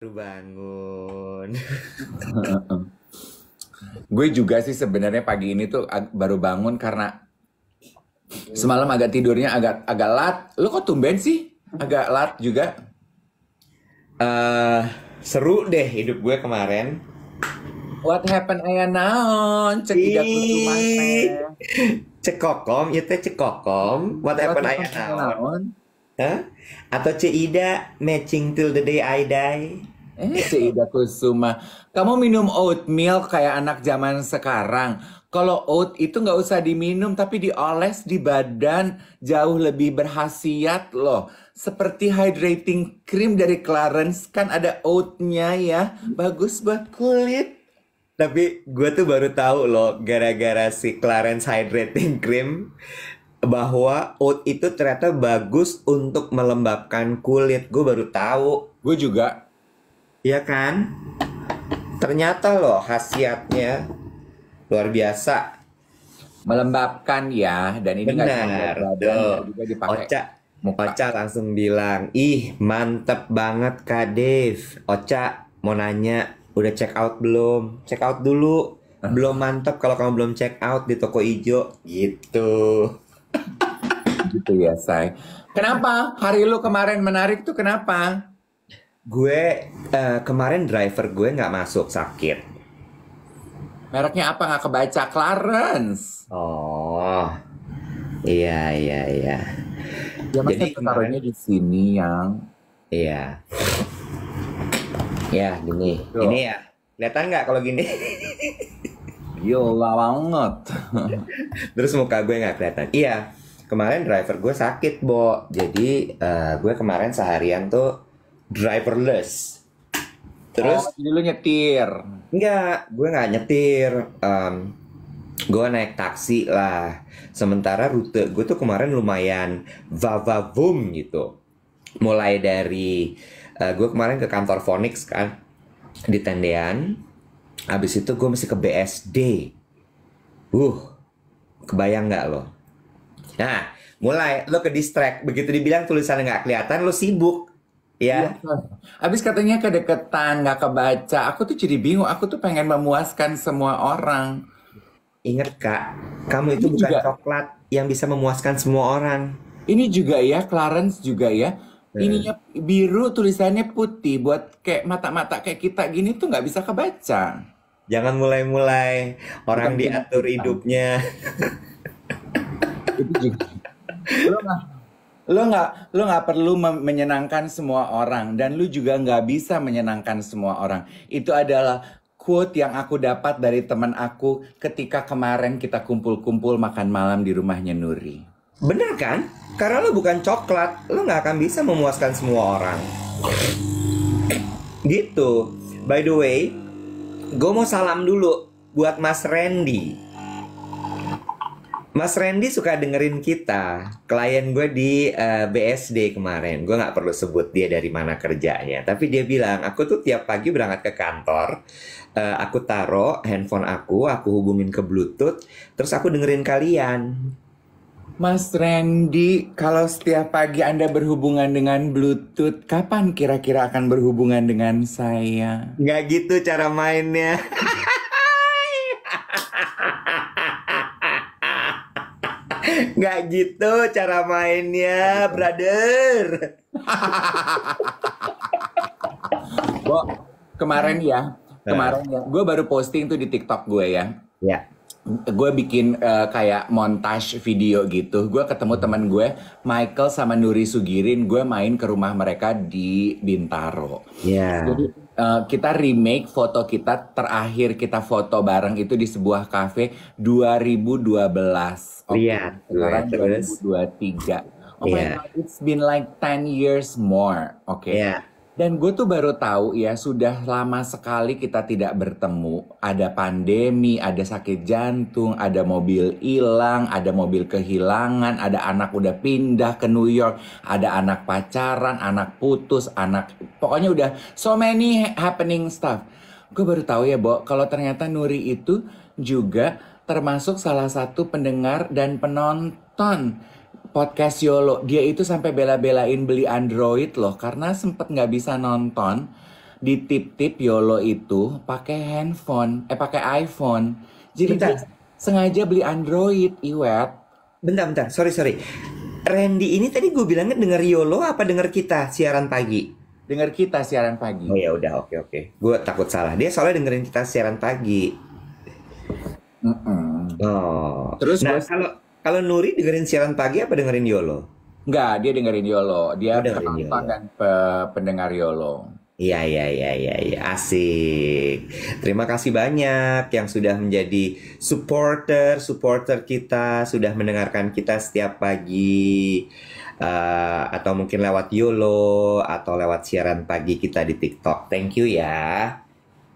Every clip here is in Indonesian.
baru bangun. gue juga sih sebenarnya pagi ini tuh baru bangun karena semalam agak tidurnya agak agak lat. Lu kok tumben sih agak lat juga? Uh, seru deh hidup gue kemarin. What happened ayah naon? Cek tidak Cekokom, ya teh cekokom. What happened ayah naon? Huh? Atau Cida matching till the day I die? Eh, Ida Kusuma, kamu minum oatmeal kayak anak zaman sekarang. Kalau oat itu nggak usah diminum, tapi dioles di badan jauh lebih berhasiat loh. Seperti hydrating cream dari Clarence, kan ada oatnya ya. Bagus buat kulit. Tapi gue tuh baru tahu loh, gara-gara si Clarence hydrating cream, bahwa oat itu ternyata bagus untuk melembabkan kulit. Gue baru tahu. Gue juga Iya kan ternyata loh khasiatnya luar biasa melembabkan ya dan ini benar juga dipakai Oca muka. Oca langsung bilang ih mantep banget kak Dave Oca mau nanya udah check out belum check out dulu belum mantep kalau kamu belum check out di toko ijo gitu gitu ya say kenapa hari lu kemarin menarik tuh kenapa Gue uh, kemarin driver gue nggak masuk sakit. Mereknya apa nggak kebaca Clarence? Oh, iya iya iya. Ya Jadi taruhnya di sini yang. Iya. Ya gini, Yo. ini ya. Kelihatan nggak kalau gini? Yo banget. Terus muka gue nggak kelihatan. Iya, kemarin driver gue sakit, Bo. Jadi uh, gue kemarin seharian tuh driverless. Terus oh, dulu nyetir. Enggak, gue nggak nyetir. Um, gue naik taksi lah. Sementara rute gue tuh kemarin lumayan vavavum gitu. Mulai dari uh, gue kemarin ke kantor Phoenix kan di Tendean. Abis itu gue mesti ke BSD. Uh, kebayang nggak lo? Nah, mulai lo ke distract. Begitu dibilang tulisannya nggak kelihatan, lo sibuk Iya. iya Abis katanya kedekatan, gak kebaca. Aku tuh jadi bingung. Aku tuh pengen memuaskan semua orang. Ingat kak, kamu itu Ini bukan juga, coklat yang bisa memuaskan semua orang. Ini juga ya, Clarence juga ya. Hmm. Ininya biru, tulisannya putih. Buat kayak mata-mata kayak kita gini tuh nggak bisa kebaca. Jangan mulai-mulai. Orang bukan diatur hidupnya. itu juga. Belum lah lo nggak lo nggak perlu menyenangkan semua orang dan lo juga nggak bisa menyenangkan semua orang itu adalah quote yang aku dapat dari teman aku ketika kemarin kita kumpul-kumpul makan malam di rumahnya Nuri bener kan karena lo bukan coklat lo nggak akan bisa memuaskan semua orang gitu by the way gue mau salam dulu buat Mas Randy Mas Randy suka dengerin kita. Klien gue di uh, eh, BSD kemarin. Gue nggak perlu sebut dia dari mana kerjanya. Tapi dia bilang, aku tuh tiap pagi berangkat ke kantor. Uh, aku taruh handphone aku, aku hubungin ke Bluetooth. Terus aku dengerin kalian. Mas Randy, kalau setiap pagi Anda berhubungan dengan Bluetooth, kapan kira-kira akan berhubungan dengan saya? Nggak gitu cara mainnya. Nggak gitu cara mainnya, brother. Bo, kemarin ya, eh. kemarin ya, gue baru posting tuh di TikTok gue ya. Ya. Gue bikin uh, kayak montage video gitu. Gue ketemu teman gue, Michael sama Nuri Sugirin. Gue main ke rumah mereka di Bintaro. Ya. Jadi Eh, kita remake foto kita terakhir kita foto bareng itu di sebuah kafe 2012. Okay. yeah, sekarang 2023. Oh yeah. my iya. god, it's been like 10 years more. Oke. Okay. Iya. Yeah. Dan gue tuh baru tahu ya sudah lama sekali kita tidak bertemu. Ada pandemi, ada sakit jantung, ada mobil hilang, ada mobil kehilangan, ada anak udah pindah ke New York, ada anak pacaran, anak putus, anak pokoknya udah so many happening stuff. Gue baru tahu ya, Bo, kalau ternyata Nuri itu juga termasuk salah satu pendengar dan penonton podcast Yolo dia itu sampai bela-belain beli Android loh karena sempet nggak bisa nonton di tip-tip Yolo itu pakai handphone eh pakai iPhone jadi bentar. sengaja beli Android Iwet bentar bentar sorry sorry Randy ini tadi gue bilangnya denger Yolo apa denger kita siaran pagi denger kita siaran pagi oh ya udah oke okay, oke okay. gue takut salah dia soalnya dengerin kita siaran pagi mm -mm. oh terus nah, kalau kalau Nuri dengerin siaran pagi apa dengerin Yolo? Enggak, dia dengerin Yolo. Dia oh, dengerin Yolo. dan pendengar Yolo. Iya, iya, iya, iya, ya. asik. Terima kasih banyak yang sudah menjadi supporter, supporter kita, sudah mendengarkan kita setiap pagi, uh, atau mungkin lewat YOLO, atau lewat siaran pagi kita di TikTok. Thank you ya.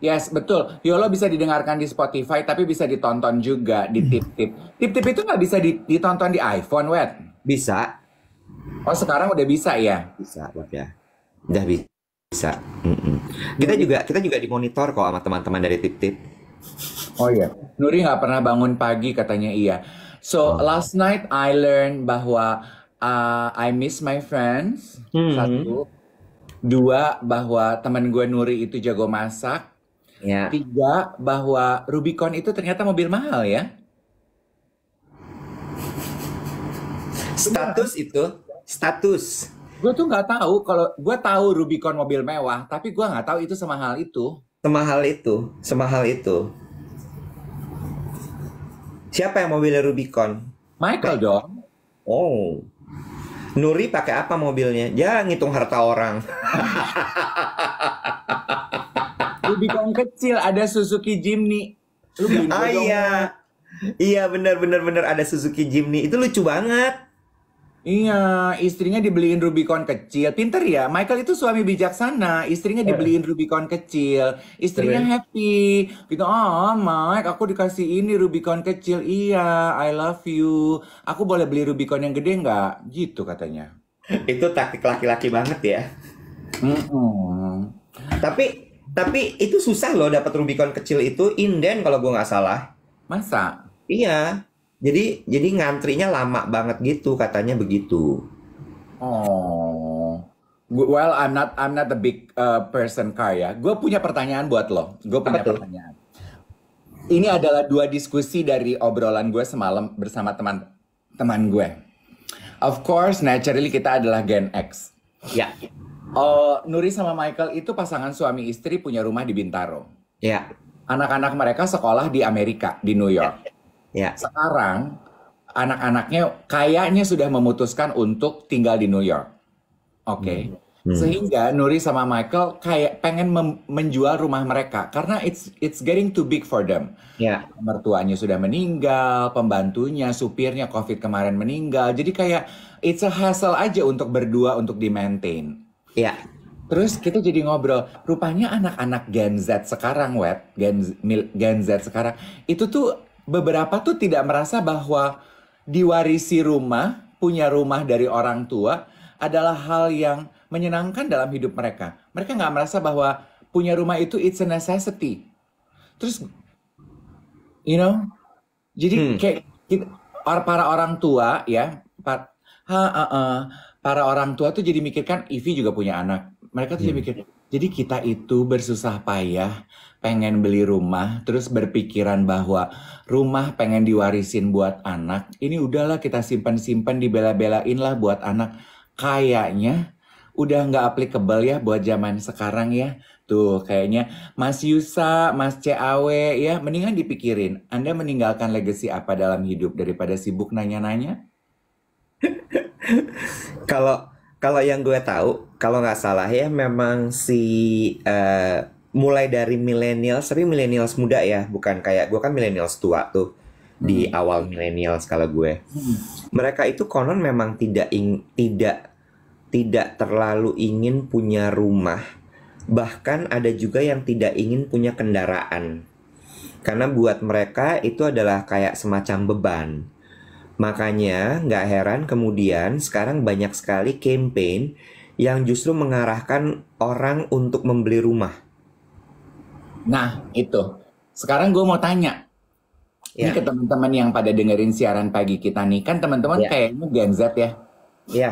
Yes, betul. Yolo bisa didengarkan di Spotify, tapi bisa ditonton juga di hmm. tip-tip. Tip-tip itu nggak bisa ditonton di iPhone, Wet? Bisa. Oh, sekarang udah bisa ya? Bisa, Wet ya. Udah bisa. Mm -mm. Kita juga kita juga dimonitor kok sama teman-teman dari tip-tip. Oh iya. Nuri nggak pernah bangun pagi katanya iya. So, oh. last night I learned bahwa uh, I miss my friends. -hmm. Satu. Dua, bahwa teman gue Nuri itu jago masak Ya. Tiga, bahwa Rubicon itu ternyata mobil mahal ya. Status itu, status. Gue tuh nggak tahu kalau gue tahu Rubicon mobil mewah, tapi gue nggak tahu itu semahal itu. Semahal itu, semahal itu. Siapa yang mobilnya Rubicon? Michael Kayak. dong. Oh. Nuri pakai apa mobilnya? Ya ngitung harta orang. Rubicon kecil ada Suzuki Jimny. Lu ah, iya. Iya benar benar benar ada Suzuki Jimny. Itu lucu banget. Iya, istrinya dibeliin Rubicon kecil. Pinter ya, Michael itu suami bijaksana. Istrinya eh. dibeliin Rubicon kecil. Istrinya happy. Gitu, oh Mike, aku dikasih ini Rubicon kecil. Iya, I love you. Aku boleh beli Rubicon yang gede nggak? Gitu katanya. Itu taktik laki-laki banget ya. Mm -mm. Tapi tapi itu susah loh dapat Rubicon kecil itu inden kalau gue nggak salah. Masa? Iya. Jadi jadi ngantrinya lama banget gitu katanya begitu. Oh. Well, I'm not I'm not a big uh, person car ya. Gue punya pertanyaan buat lo. Gue punya Apa pertanyaan. Ini adalah dua diskusi dari obrolan gue semalam bersama teman teman gue. Of course, naturally kita adalah Gen X. Ya. Yeah uh, Nuri sama Michael itu pasangan suami istri punya rumah di Bintaro. Ya. Yeah. Anak-anak mereka sekolah di Amerika, di New ya. York. Ya. Yeah. Sekarang anak-anaknya kayaknya sudah memutuskan untuk tinggal di New York. Oke. Okay. Hmm. Hmm. Sehingga Nuri sama Michael kayak pengen menjual rumah mereka karena it's it's getting too big for them. Yeah. Mertuanya sudah meninggal, pembantunya, supirnya COVID kemarin meninggal. Jadi kayak it's a hassle aja untuk berdua untuk di maintain. Iya. Terus kita jadi ngobrol, rupanya anak-anak Gen Z sekarang, Web, Gen, Gen Z sekarang, itu tuh beberapa tuh tidak merasa bahwa diwarisi rumah, punya rumah dari orang tua adalah hal yang menyenangkan dalam hidup mereka. Mereka nggak merasa bahwa punya rumah itu it's a necessity. Terus, you know, jadi hmm. kayak kita, para orang tua ya, para, ha, uh, uh, para orang tua tuh jadi mikirkan Ivi juga punya anak. Mereka tuh hmm. jadi mikir, jadi kita itu bersusah payah pengen beli rumah, terus berpikiran bahwa rumah pengen diwarisin buat anak. Ini udahlah kita simpan-simpan dibela-belain lah buat anak. Kayaknya udah nggak applicable ya buat zaman sekarang ya. Tuh kayaknya Mas Yusa, Mas CAW ya mendingan dipikirin. Anda meninggalkan legacy apa dalam hidup daripada sibuk nanya-nanya? Kalau kalau yang gue tahu, kalau nggak salah ya memang si uh, mulai dari millennials, tapi millennials muda ya, bukan kayak gue kan millennials tua tuh hmm. di awal millennials kalau gue. Hmm. Mereka itu konon memang tidak ing, tidak tidak terlalu ingin punya rumah, bahkan ada juga yang tidak ingin punya kendaraan. Karena buat mereka itu adalah kayak semacam beban Makanya nggak heran kemudian sekarang banyak sekali campaign yang justru mengarahkan orang untuk membeli rumah. Nah itu. Sekarang gue mau tanya. Ya. Ini ke teman-teman yang pada dengerin siaran pagi kita nih. Kan teman-teman ya. kayaknya Gen Z ya. Iya.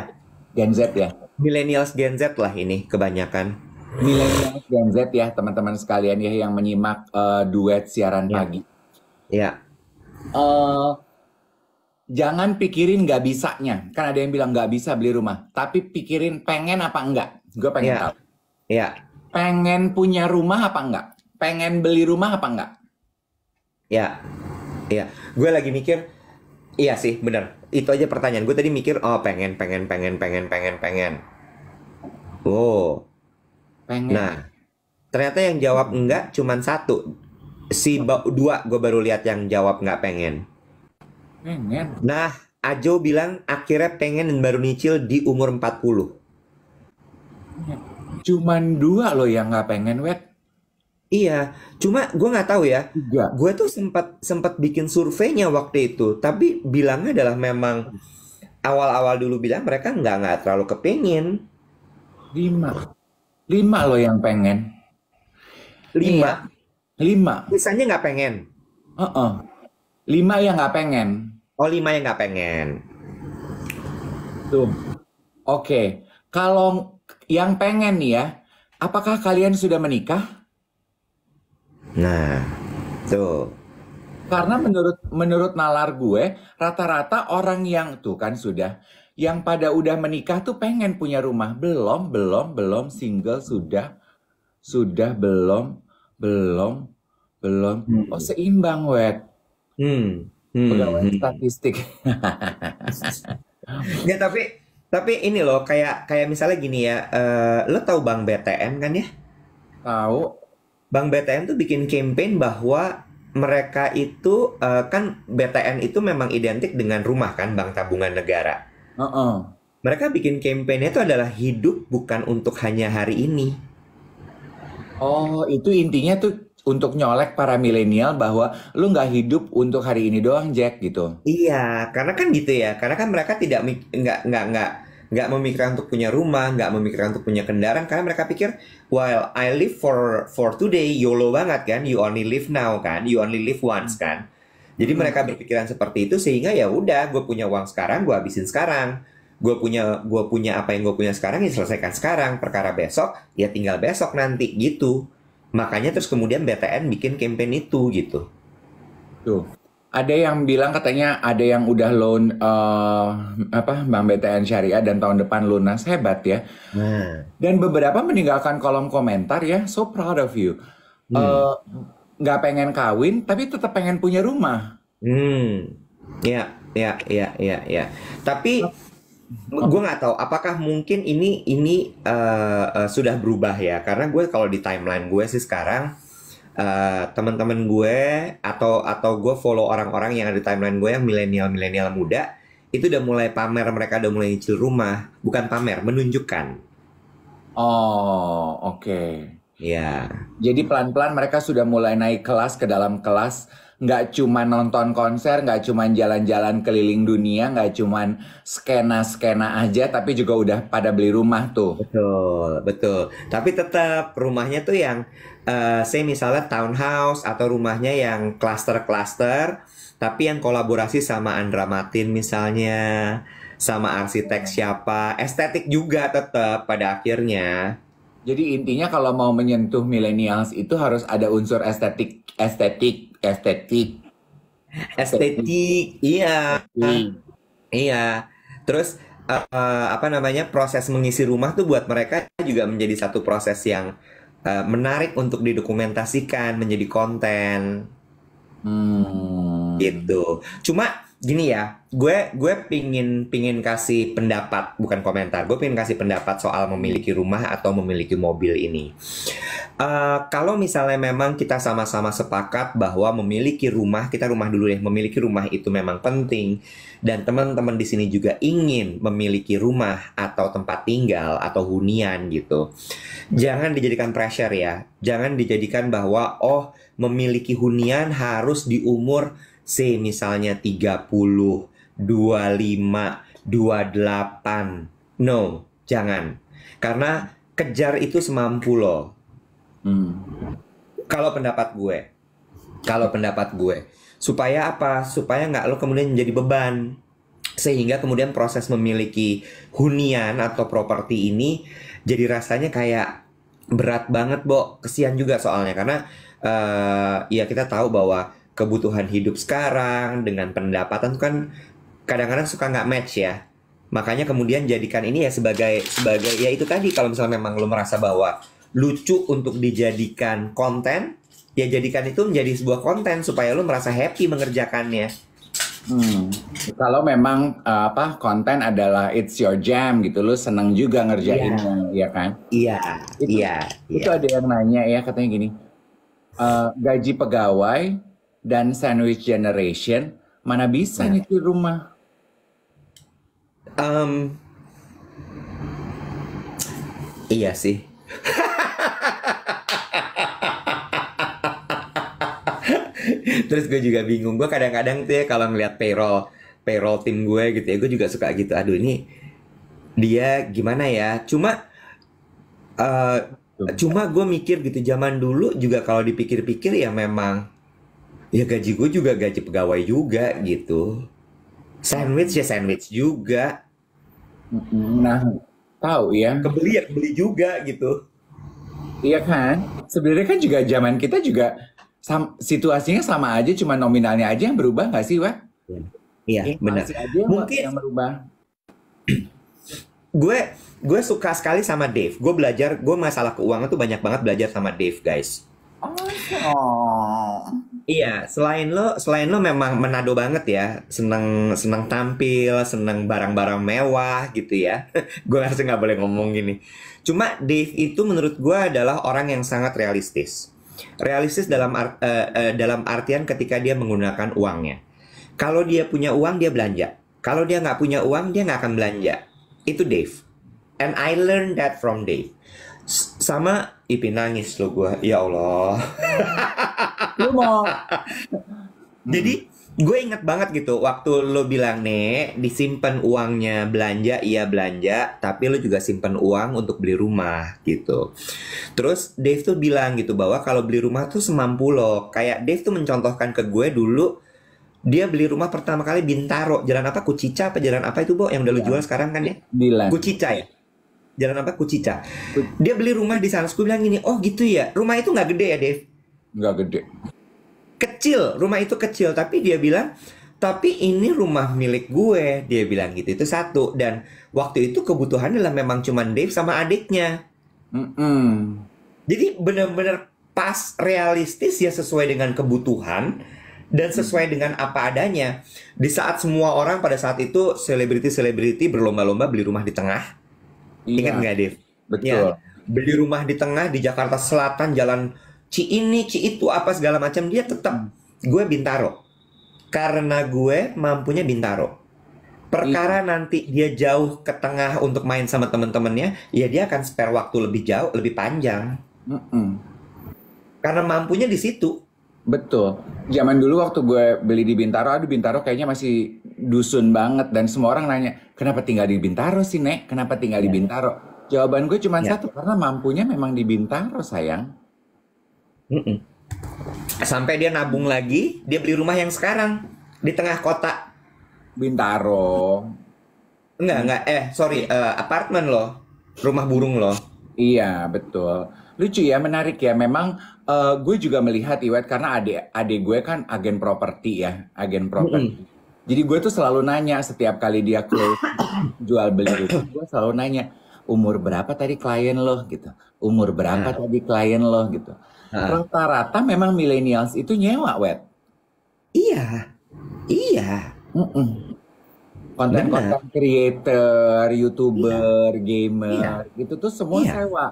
Gen Z ya. Millennials Gen Z lah ini kebanyakan. Millennials Gen Z ya teman-teman sekalian ya yang menyimak uh, duet siaran ya. pagi. Iya. Uh, jangan pikirin nggak bisanya. Kan ada yang bilang nggak bisa beli rumah, tapi pikirin pengen apa enggak. Gue pengen yeah. tahu. Iya. Yeah. Pengen punya rumah apa enggak? Pengen beli rumah apa enggak? Iya. yeah. iya. Yeah. Gue lagi mikir, iya sih, bener. Itu aja pertanyaan. Gue tadi mikir, oh pengen, pengen, pengen, pengen, pengen, pengen. Wow. Oh. Pengen. Nah, ternyata yang jawab enggak cuman satu. Si dua gue baru lihat yang jawab enggak pengen. Pengen. Nah, Ajo bilang akhirnya pengen dan baru nyicil di umur 40. Ya, cuman dua loh yang nggak pengen, Wet. Iya, cuma gue nggak tahu ya. Gue tuh sempat sempat bikin surveinya waktu itu, tapi bilangnya adalah memang awal-awal dulu bilang mereka nggak nggak terlalu kepingin. Lima, lima loh yang pengen. Lima, iya. lima. Misalnya nggak pengen. Uh -uh. Lima yang nggak pengen. Oh lima yang nggak pengen. Tuh. Oke. Okay. Kalau yang pengen nih ya, apakah kalian sudah menikah? Nah, tuh. Karena menurut menurut nalar gue, rata-rata orang yang tuh kan sudah yang pada udah menikah tuh pengen punya rumah. Belum, belum, belum single sudah sudah belum belum belum oh hmm. seimbang wet. Hmm. Hmm, pegawai hmm. statistik. Nggak, tapi tapi ini loh kayak kayak misalnya gini ya, uh, lo tahu Bank BTN kan ya? Tahu. Bank BTN tuh bikin campaign bahwa mereka itu uh, kan BTN itu memang identik dengan rumah kan Bank Tabungan Negara. Uh -uh. Mereka bikin campaignnya itu adalah hidup bukan untuk hanya hari ini. Oh, itu intinya tuh untuk nyolek para milenial bahwa lu nggak hidup untuk hari ini doang Jack gitu. Iya, karena kan gitu ya. Karena kan mereka tidak nggak nggak nggak nggak memikirkan untuk punya rumah, nggak memikirkan untuk punya kendaraan karena mereka pikir while I live for for today YOLO banget kan, you only live now kan, you only live once kan. Jadi mereka hmm. berpikiran seperti itu sehingga ya udah gue punya uang sekarang gue habisin sekarang gue punya gue punya apa yang gue punya sekarang ya selesaikan sekarang perkara besok ya tinggal besok nanti gitu Makanya terus kemudian BTN bikin campaign itu gitu. Tuh. Ada yang bilang katanya ada yang udah loan uh, apa Bank BTN Syariah dan tahun depan lunas hebat ya. Hmm. Dan beberapa meninggalkan kolom komentar ya, so proud of you. Hmm. Eh, nggak hmm. uh, pengen kawin tapi tetap pengen punya rumah. Hmm. Ya, ya, ya, ya, ya. Tapi gue nggak tahu apakah mungkin ini ini uh, uh, sudah berubah ya karena gue kalau di timeline gue sih sekarang uh, teman-teman gue atau atau gue follow orang-orang yang ada di timeline gue yang milenial milenial muda itu udah mulai pamer mereka udah mulai nyicil rumah bukan pamer menunjukkan oh oke okay. ya jadi pelan-pelan mereka sudah mulai naik kelas ke dalam kelas nggak cuma nonton konser, nggak cuma jalan-jalan keliling dunia, nggak cuma skena-skena aja, tapi juga udah pada beli rumah tuh. Betul, betul. Tapi tetap rumahnya tuh yang, uh, eh, saya misalnya townhouse atau rumahnya yang cluster-cluster, tapi yang kolaborasi sama Andra martin misalnya, sama arsitek iya. siapa, estetik juga tetap pada akhirnya. Jadi intinya kalau mau menyentuh millennials itu harus ada unsur estetik estetik estetik estetik iya iya terus uh, apa namanya proses mengisi rumah tuh buat mereka juga menjadi satu proses yang uh, menarik untuk didokumentasikan menjadi konten hmm. gitu cuma gini ya, gue gue pingin pingin kasih pendapat bukan komentar, gue pingin kasih pendapat soal memiliki rumah atau memiliki mobil ini. Uh, kalau misalnya memang kita sama-sama sepakat bahwa memiliki rumah, kita rumah dulu deh, memiliki rumah itu memang penting dan teman-teman di sini juga ingin memiliki rumah atau tempat tinggal atau hunian gitu. Jangan dijadikan pressure ya, jangan dijadikan bahwa oh memiliki hunian harus di umur C misalnya 30, 25, 28. No, jangan. Karena kejar itu semampu lo. Hmm. Kalau pendapat gue. Kalau pendapat gue. Supaya apa? Supaya nggak lo kemudian menjadi beban. Sehingga kemudian proses memiliki hunian atau properti ini jadi rasanya kayak berat banget, Bo. Kesian juga soalnya. Karena uh, ya kita tahu bahwa kebutuhan hidup sekarang dengan pendapatan kan kadang-kadang suka nggak match ya. Makanya kemudian jadikan ini ya sebagai sebagai ya itu tadi kalau misalnya memang lo merasa bahwa lucu untuk dijadikan konten, ya jadikan itu menjadi sebuah konten supaya lo merasa happy mengerjakannya. Hmm. Kalau memang eh, apa konten adalah it's your jam gitu, lo seneng juga ngerjainnya, yeah. ya iya kan? Iya. Yeah. Iya. Yeah. Itu iya. ada yang nanya ya katanya gini, uh, gaji pegawai dan Sandwich Generation mana bisa nah. Iya. nyetir rumah? Um, iya sih. Terus gue juga bingung. Gue kadang-kadang tuh ya kalau ngeliat payroll payroll tim gue gitu ya, gue juga suka gitu. Aduh ini dia gimana ya? Cuma uh, cuma gue mikir gitu zaman dulu juga kalau dipikir-pikir ya memang ya gaji gue juga gaji pegawai juga gitu sandwich ya sandwich juga nah tahu ya kebeli ya kebeli juga gitu iya kan sebenarnya kan juga zaman kita juga sam situasinya sama aja cuma nominalnya aja yang berubah nggak sih Wak? iya ya, benar mungkin yang berubah gue gue suka sekali sama Dave gue belajar gue masalah keuangan tuh banyak banget belajar sama Dave guys oh, oh. Iya, selain lo, selain lo memang menado banget ya, seneng seneng tampil, seneng barang-barang mewah gitu ya. gue harusnya nggak boleh ngomong gini. Cuma Dave itu menurut gue adalah orang yang sangat realistis. Realistis dalam art, uh, eh, uh, eh, dalam artian ketika dia menggunakan uangnya. Kalau dia punya uang dia belanja. Kalau dia nggak punya uang dia nggak akan belanja. Itu Dave. And I learned that from Dave sama Ipin nangis lo gue ya Allah lu mau jadi gue inget banget gitu waktu lo bilang nih disimpan uangnya belanja iya belanja tapi lo juga simpan uang untuk beli rumah gitu terus Dave tuh bilang gitu bahwa kalau beli rumah tuh semampu lo kayak Dave tuh mencontohkan ke gue dulu dia beli rumah pertama kali Bintaro jalan apa Kucica apa jalan apa itu bo yang udah lo iya. jual sekarang kan ya Dilan. Kucica ya Jalan apa? Kucica. Dia beli rumah di sana. Saya bilang gini, oh gitu ya. Rumah itu nggak gede ya, Dev? Nggak gede. Kecil, rumah itu kecil. Tapi dia bilang, tapi ini rumah milik gue. Dia bilang gitu. Itu satu. Dan waktu itu kebutuhan lah memang cuman Dave sama adiknya. Mm -mm. Jadi benar-benar pas realistis ya sesuai dengan kebutuhan dan sesuai dengan apa adanya. Di saat semua orang pada saat itu selebriti-selebriti berlomba-lomba beli rumah di tengah. Ingat iya. nggak, Dev? Ya. Betul. Ya. Beli rumah di tengah di Jakarta Selatan, jalan Ci ini, Ci itu, apa segala macam dia tetap hmm. gue Bintaro. Karena gue mampunya Bintaro. Perkara iya. nanti dia jauh ke tengah untuk main sama temen-temennya, ya dia akan spare waktu lebih jauh, lebih panjang. Mm -mm. Karena mampunya di situ. Betul. Zaman dulu waktu gue beli di Bintaro, aduh Bintaro kayaknya masih dusun banget dan semua orang nanya, "Kenapa tinggal di Bintaro sih, Nek? Kenapa tinggal ya. di iya. Bintaro?" Jawaban gue cuma ya. satu, karena mampunya memang di Bintaro, sayang. Mm -mm. Sampai dia nabung lagi, dia beli rumah yang sekarang di tengah kota. Bintaro. Enggak, enggak. Eh, sorry, uh, apartemen loh. Rumah burung loh. Iya, betul. Lucu ya, menarik ya. Memang uh, gue juga melihat Iwet karena adik adik gue kan agen properti ya, agen properti. Mm -hmm. Jadi gue tuh selalu nanya setiap kali dia close jual beli gitu, gue selalu nanya umur berapa tadi klien lo gitu, umur berapa nah. tadi klien lo gitu. Ah. Rata-rata nah. memang millennials itu nyewa wet. Iya, iya. Mm -mm. Konten-konten creator, youtuber, iya. gamer, iya. gitu tuh semua iya. sewa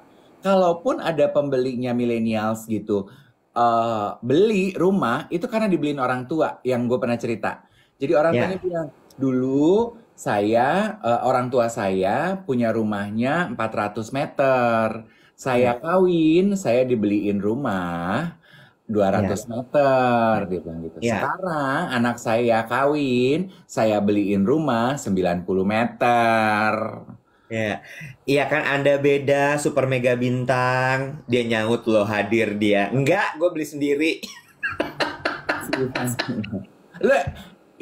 kalaupun ada pembelinya millennials gitu uh, beli rumah itu karena dibeliin orang tua yang gue pernah cerita. Jadi orang yeah. tuanya ya. bilang dulu saya uh, orang tua saya punya rumahnya 400 meter. Saya yeah. kawin, saya dibeliin rumah 200 yeah. meter dia bilang gitu. Yeah. Sekarang anak saya kawin, saya beliin rumah 90 meter. Ya, iya kan Anda beda super mega bintang. Dia nyangut loh hadir dia. Enggak, gue beli sendiri. Lo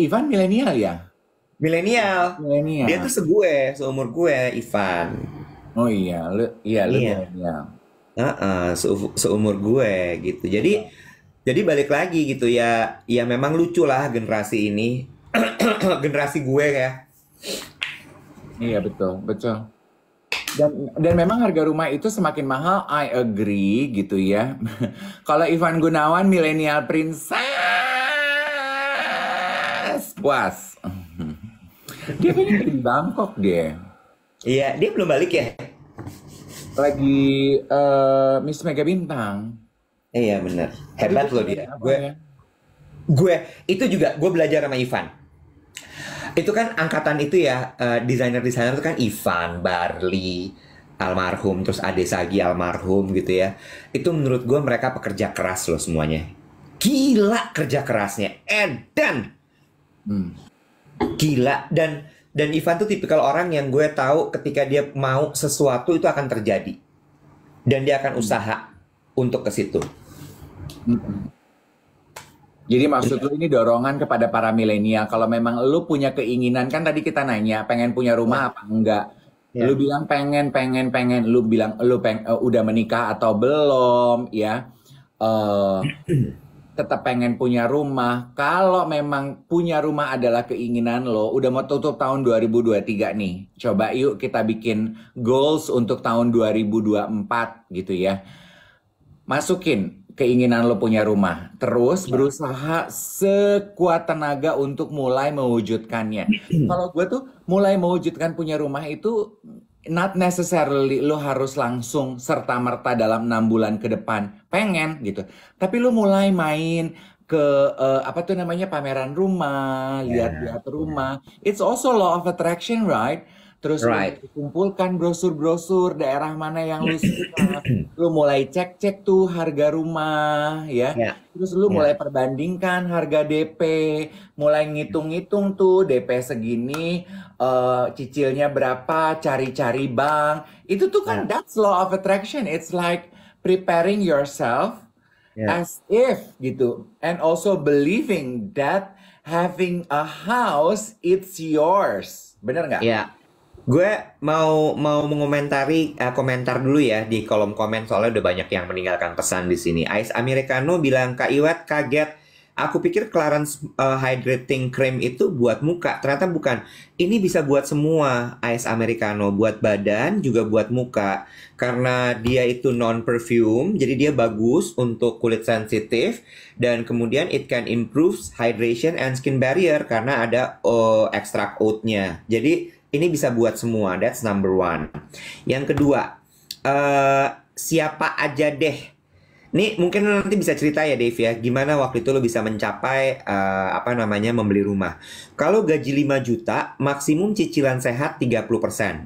Ivan milenial ya? Milenial. Milenial. Dia tuh segue, seumur gue Ivan. Oh iya, lu iya lu iya. milenial. Uh-uh, se seumur gue gitu. Jadi jadi balik lagi gitu ya. Ya memang lucu lah generasi ini. generasi gue ya Iya betul, betul. Dan dan memang harga rumah itu semakin mahal, I agree gitu ya. Kalau Ivan Gunawan milenial princess puas. dia pengen di Bangkok dia. Iya, dia belum balik ya. Lagi uh, Miss Mega Bintang. Iya bener, Hebat loh dia. Gue, ya. gue itu juga gue belajar sama Ivan itu kan angkatan itu ya uh, desainer desainer itu kan Ivan Barli almarhum terus Ade Sagi almarhum gitu ya itu menurut gue mereka pekerja keras loh semuanya gila kerja kerasnya edan eh, hmm. gila dan dan Ivan tuh tipikal orang yang gue tahu ketika dia mau sesuatu itu akan terjadi dan dia akan hmm. usaha hmm. untuk ke situ hmm. Jadi maksud lu ini dorongan kepada para milenial. Kalau memang lu punya keinginan kan tadi kita nanya pengen punya rumah apa enggak. Ya. Lu bilang pengen pengen pengen lu bilang lu peng, uh, udah menikah atau belum ya. Uh, tetap pengen punya rumah. Kalau memang punya rumah adalah keinginan lo, udah mau tutup tahun 2023 nih. Coba yuk kita bikin goals untuk tahun 2024 gitu ya. Masukin keinginan lo punya rumah. Terus iya. berusaha sekuat tenaga untuk mulai mewujudkannya. Kalau gue tuh mulai mewujudkan punya rumah itu not necessarily lo harus langsung serta merta dalam enam bulan ke depan pengen gitu. Tapi lo mulai main ke uh, apa tuh namanya pameran rumah, iya. lihat-lihat rumah. It's also law of attraction, right? terus right. kumpulkan brosur-brosur daerah mana yang lu suka lu mulai cek-cek tuh harga rumah ya yeah. terus lu yeah. mulai perbandingkan harga DP mulai ngitung-ngitung tuh DP segini uh, cicilnya berapa cari-cari bank itu tuh kan yeah. that's law of attraction it's like preparing yourself yeah. as if gitu and also believing that having a house it's yours bener nggak? yeah. Gue mau mau mengomentari uh, komentar dulu ya di kolom komen soalnya udah banyak yang meninggalkan pesan di sini. Ice Americano bilang Kak Iwat kaget. Aku pikir Clarence uh, Hydrating Cream itu buat muka, ternyata bukan. Ini bisa buat semua Ice Americano, buat badan juga buat muka. Karena dia itu non perfume, jadi dia bagus untuk kulit sensitif dan kemudian it can improves hydration and skin barrier karena ada uh, oh, ekstrak oatnya. Jadi ini bisa buat semua. That's number one. Yang kedua, uh, siapa aja deh. Ini mungkin nanti bisa cerita ya Dave ya, gimana waktu itu lo bisa mencapai uh, apa namanya membeli rumah. Kalau gaji 5 juta, maksimum cicilan sehat 30%.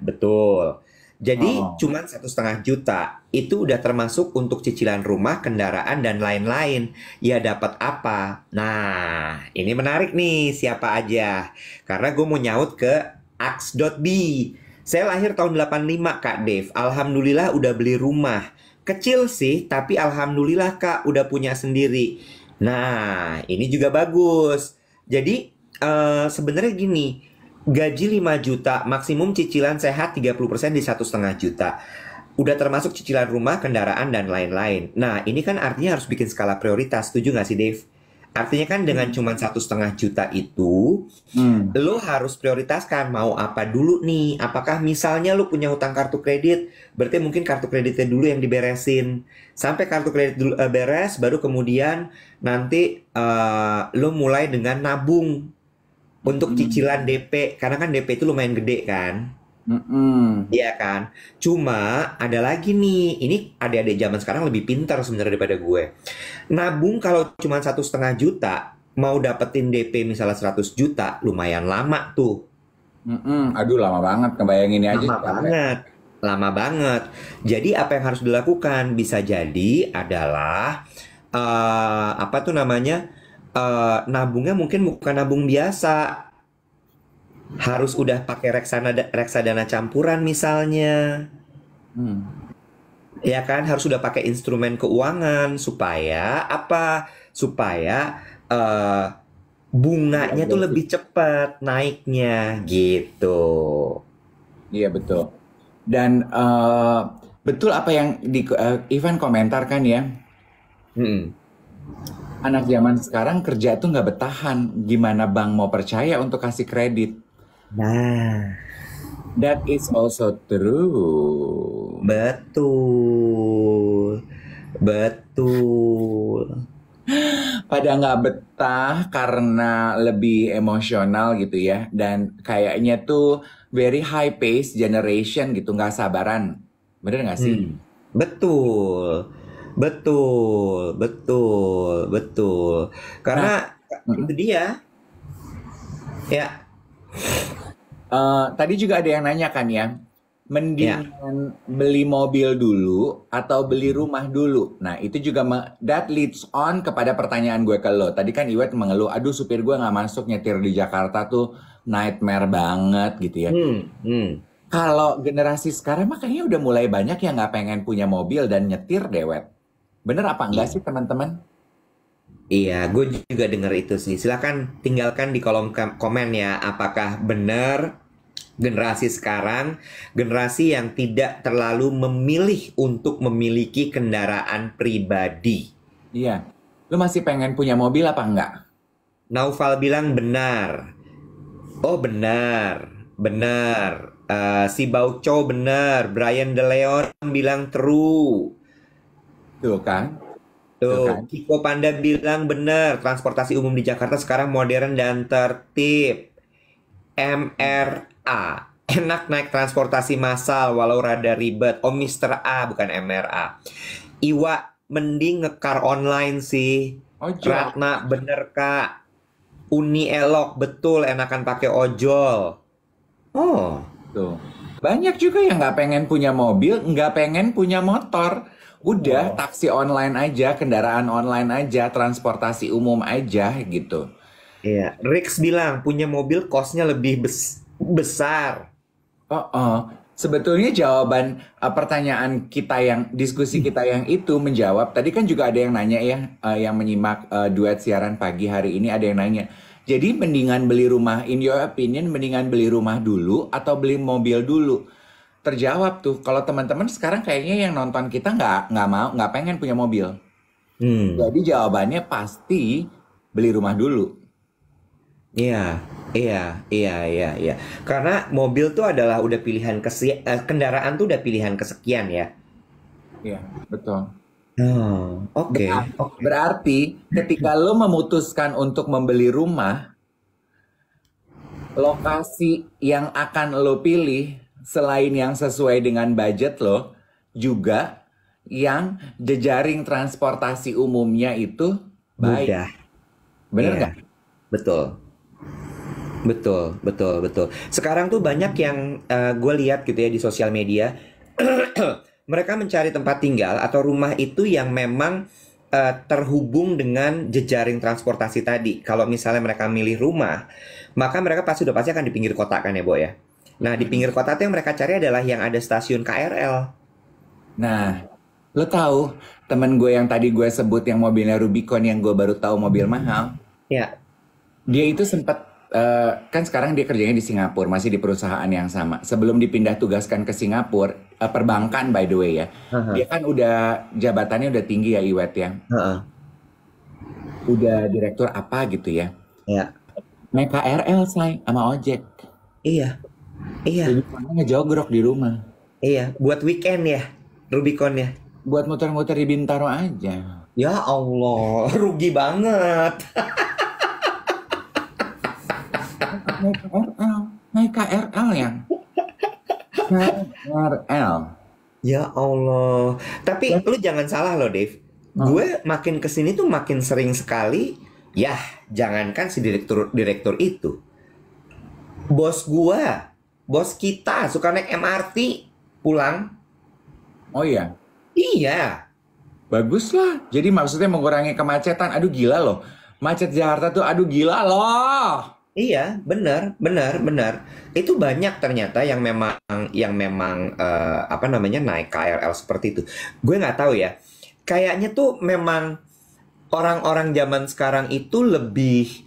Betul. Jadi oh. cuma satu setengah juta itu udah termasuk untuk cicilan rumah, kendaraan dan lain-lain. Ya dapat apa? Nah, ini menarik nih siapa aja. Karena gue mau nyaut ke Ax.B. Saya lahir tahun 85 Kak Dave. Alhamdulillah udah beli rumah. Kecil sih, tapi alhamdulillah Kak udah punya sendiri. Nah, ini juga bagus. Jadi uh, sebenarnya gini, gaji 5 juta, maksimum cicilan sehat 30% di satu setengah juta. Udah termasuk cicilan rumah, kendaraan, dan lain-lain. Nah, ini kan artinya harus bikin skala prioritas. Setuju nggak sih, Dave? Artinya kan dengan hmm. cuma satu setengah juta itu, hmm. lo harus prioritaskan mau apa dulu nih. Apakah misalnya lo punya hutang kartu kredit, berarti mungkin kartu kreditnya dulu yang diberesin. Sampai kartu kredit dulu, uh, beres, baru kemudian nanti uh, lo mulai dengan nabung untuk hmm. cicilan DP. Karena kan DP itu lumayan gede kan. Mm-mm. Iya kan. Cuma ada lagi nih, ini adik-adik zaman sekarang lebih pintar sebenarnya daripada gue. Nabung kalau cuma satu setengah juta, mau dapetin DP misalnya 100 juta, lumayan lama tuh. Mm-mm. Aduh lama banget, kebayangin aja. Lama banget. Lama banget. Jadi apa yang harus dilakukan? Bisa jadi adalah uh, apa tuh namanya? Uh, nabungnya mungkin bukan nabung biasa, harus udah pakai reksana reksadana campuran misalnya. Hmm. Ya kan harus udah pakai instrumen keuangan supaya apa? Supaya uh, bunganya ya, tuh lebih cepat naiknya gitu. Iya betul. Dan uh, betul apa yang di uh, Ivan komentarkan ya. Hmm. Anak zaman sekarang kerja tuh nggak bertahan. Gimana bank mau percaya untuk kasih kredit? Nah, that is also true. Betul. Betul. Pada nggak betah karena lebih emosional gitu ya dan kayaknya tuh very high pace generation gitu nggak sabaran. Bener nggak sih? Hmm. Betul. Betul, betul, betul. Karena nah, itu dia. Ya, Uh, tadi juga ada yang nanya kan ya, mendingan yeah. beli mobil dulu atau beli rumah dulu. Nah itu juga that leads on kepada pertanyaan gue ke lo. Tadi kan Iwet mengeluh, aduh supir gue nggak masuk nyetir di Jakarta tuh nightmare banget gitu ya. Hmm, hmm. Kalau generasi sekarang makanya udah mulai banyak yang nggak pengen punya mobil dan nyetir dewet. Bener apa enggak yeah. sih teman-teman? Iya, gue juga denger itu sih. Silahkan tinggalkan di kolom komen ya, apakah benar generasi sekarang, generasi yang tidak terlalu memilih untuk memiliki kendaraan pribadi. Iya, lu masih pengen punya mobil apa enggak? Naufal bilang benar. Oh benar, benar. Uh, si Bauco benar, Brian De Leon bilang true. Tuh kan, Tuh, gitu kan? Kiko Panda bilang benar, transportasi umum di Jakarta sekarang modern dan tertib. MRA, enak naik transportasi massal walau rada ribet. Oh, Mr. A bukan MRA. Iwa, mending ngekar online sih. Ojol. Ratna, bener kak. Uni elok, betul enakan pakai ojol. Oh. Tuh. Banyak juga yang nggak pengen punya mobil, nggak pengen punya motor udah wow. taksi online aja, kendaraan online aja, transportasi umum aja gitu. Iya, Rix bilang punya mobil kosnya lebih bes besar. Oh, oh, sebetulnya jawaban uh, pertanyaan kita yang diskusi kita yang itu menjawab. Tadi kan juga ada yang nanya ya, uh, yang menyimak uh, duet siaran pagi hari ini ada yang nanya. Jadi mendingan beli rumah, in your opinion, mendingan beli rumah dulu atau beli mobil dulu? terjawab tuh. Kalau teman-teman sekarang kayaknya yang nonton kita nggak nggak mau nggak pengen punya mobil. Hmm. Jadi jawabannya pasti beli rumah dulu. Iya, iya, iya, iya, iya. Karena mobil tuh adalah udah pilihan kesi eh, kendaraan tuh udah pilihan kesekian ya. Iya, betul. Oh, oke. okay. berarti ketika lo memutuskan untuk membeli rumah, lokasi yang akan lo pilih selain yang sesuai dengan budget loh, juga yang jejaring transportasi umumnya itu baik. Mudah. Bener iya. nggak? Betul. Betul, betul, betul. Sekarang tuh banyak yang uh, eh, gue lihat gitu ya di sosial media, mereka mencari tempat tinggal atau rumah itu yang memang uh, terhubung dengan jejaring transportasi tadi. Kalau misalnya mereka milih rumah, maka mereka pasti udah pasti akan di pinggir kota kan ya, Bo ya? Nah, di pinggir kota tuh yang mereka cari adalah yang ada stasiun KRL. Nah, lo tahu temen gue yang tadi gue sebut yang mobilnya Rubicon yang gue baru tahu mobil mahal. Ya. Dia itu sempat uh, eh, kan sekarang dia kerjanya di Singapura masih di perusahaan yang sama. Sebelum dipindah tugaskan ke Singapura uh, perbankan by the way ya. Uh -huh. Dia kan udah jabatannya udah tinggi ya Iwet ya. Uh -huh. Udah direktur apa gitu ya. Ya. Naik KRL say sama ojek. Iya Iya. Jadi ngejogrok di rumah. Iya, buat weekend ya Rubicon ya. Buat muter-muter di Bintaro aja. Ya Allah, rugi banget. naik KRL, naik KRL ya. KRL. Ya Allah. Tapi ya. lu jangan salah loh, Dave. Hmm. Gue makin kesini tuh makin sering sekali, Yah, jangankan si direktur direktur itu, bos gue bos kita suka naik MRT pulang. Oh iya. Iya. Bagus lah. Jadi maksudnya mengurangi kemacetan. Aduh gila loh. Macet Jakarta tuh aduh gila loh. Iya, benar, benar, benar. Itu banyak ternyata yang memang yang memang uh, apa namanya naik KRL seperti itu. Gue nggak tahu ya. Kayaknya tuh memang orang-orang zaman sekarang itu lebih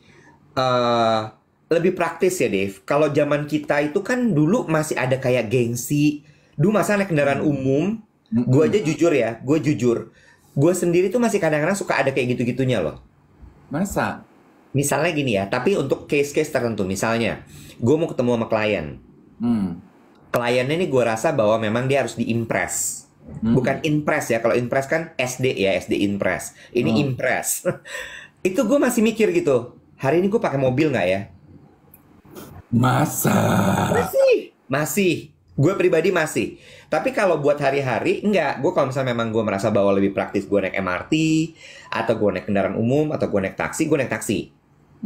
uh, lebih praktis ya Dave. Kalau zaman kita itu kan dulu masih ada kayak gengsi. Dulu masa naik kendaraan hmm. umum, hmm. gue aja jujur ya, gue jujur. Gue sendiri tuh masih kadang-kadang suka ada kayak gitu-gitunya loh. Masa? Misalnya gini ya, tapi untuk case-case tertentu. Misalnya, gue mau ketemu sama klien. Hmm. Kliennya ini gue rasa bahwa memang dia harus diimpress. Hmm. Bukan impress ya, kalau impress kan SD ya, SD impress. Ini hmm. impress. itu gue masih mikir gitu, hari ini gue pakai mobil nggak ya? Masa? Masih. Masih. Gue pribadi masih. Tapi kalau buat hari-hari, enggak. Gue kalau misalnya memang gue merasa bahwa lebih praktis gue naik MRT, atau gue naik kendaraan umum, atau gue naik taksi, gue naik taksi.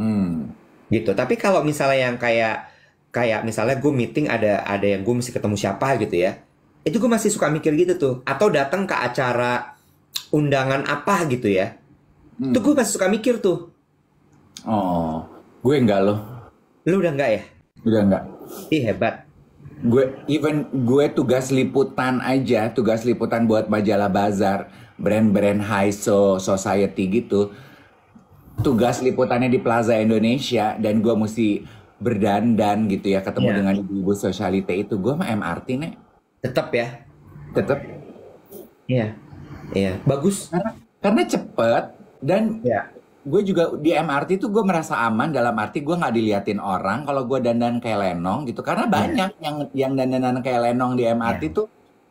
Hmm. Gitu. Tapi kalau misalnya yang kayak, kayak misalnya gue meeting ada ada yang gue mesti ketemu siapa gitu ya. Itu gue masih suka mikir gitu tuh. Atau datang ke acara undangan apa gitu ya. Hmm. gue masih suka mikir tuh. Oh, gue enggak loh. Lu udah enggak ya? Udah enggak. Ih hebat. Gue even gue tugas liputan aja, tugas liputan buat majalah bazar, brand-brand high so society gitu. Tugas liputannya di Plaza Indonesia dan gue mesti berdandan gitu ya ketemu yeah. dengan ibu-ibu sosialite itu gue mah MRT nih tetap ya tetap iya yeah. iya yeah. bagus karena, karena cepet dan yeah gue juga di MRT tuh gue merasa aman dalam arti gue nggak diliatin orang kalau gue dandan kayak lenong gitu karena iya. banyak yeah. yang yang dandanan kayak lenong di MRT yeah. tuh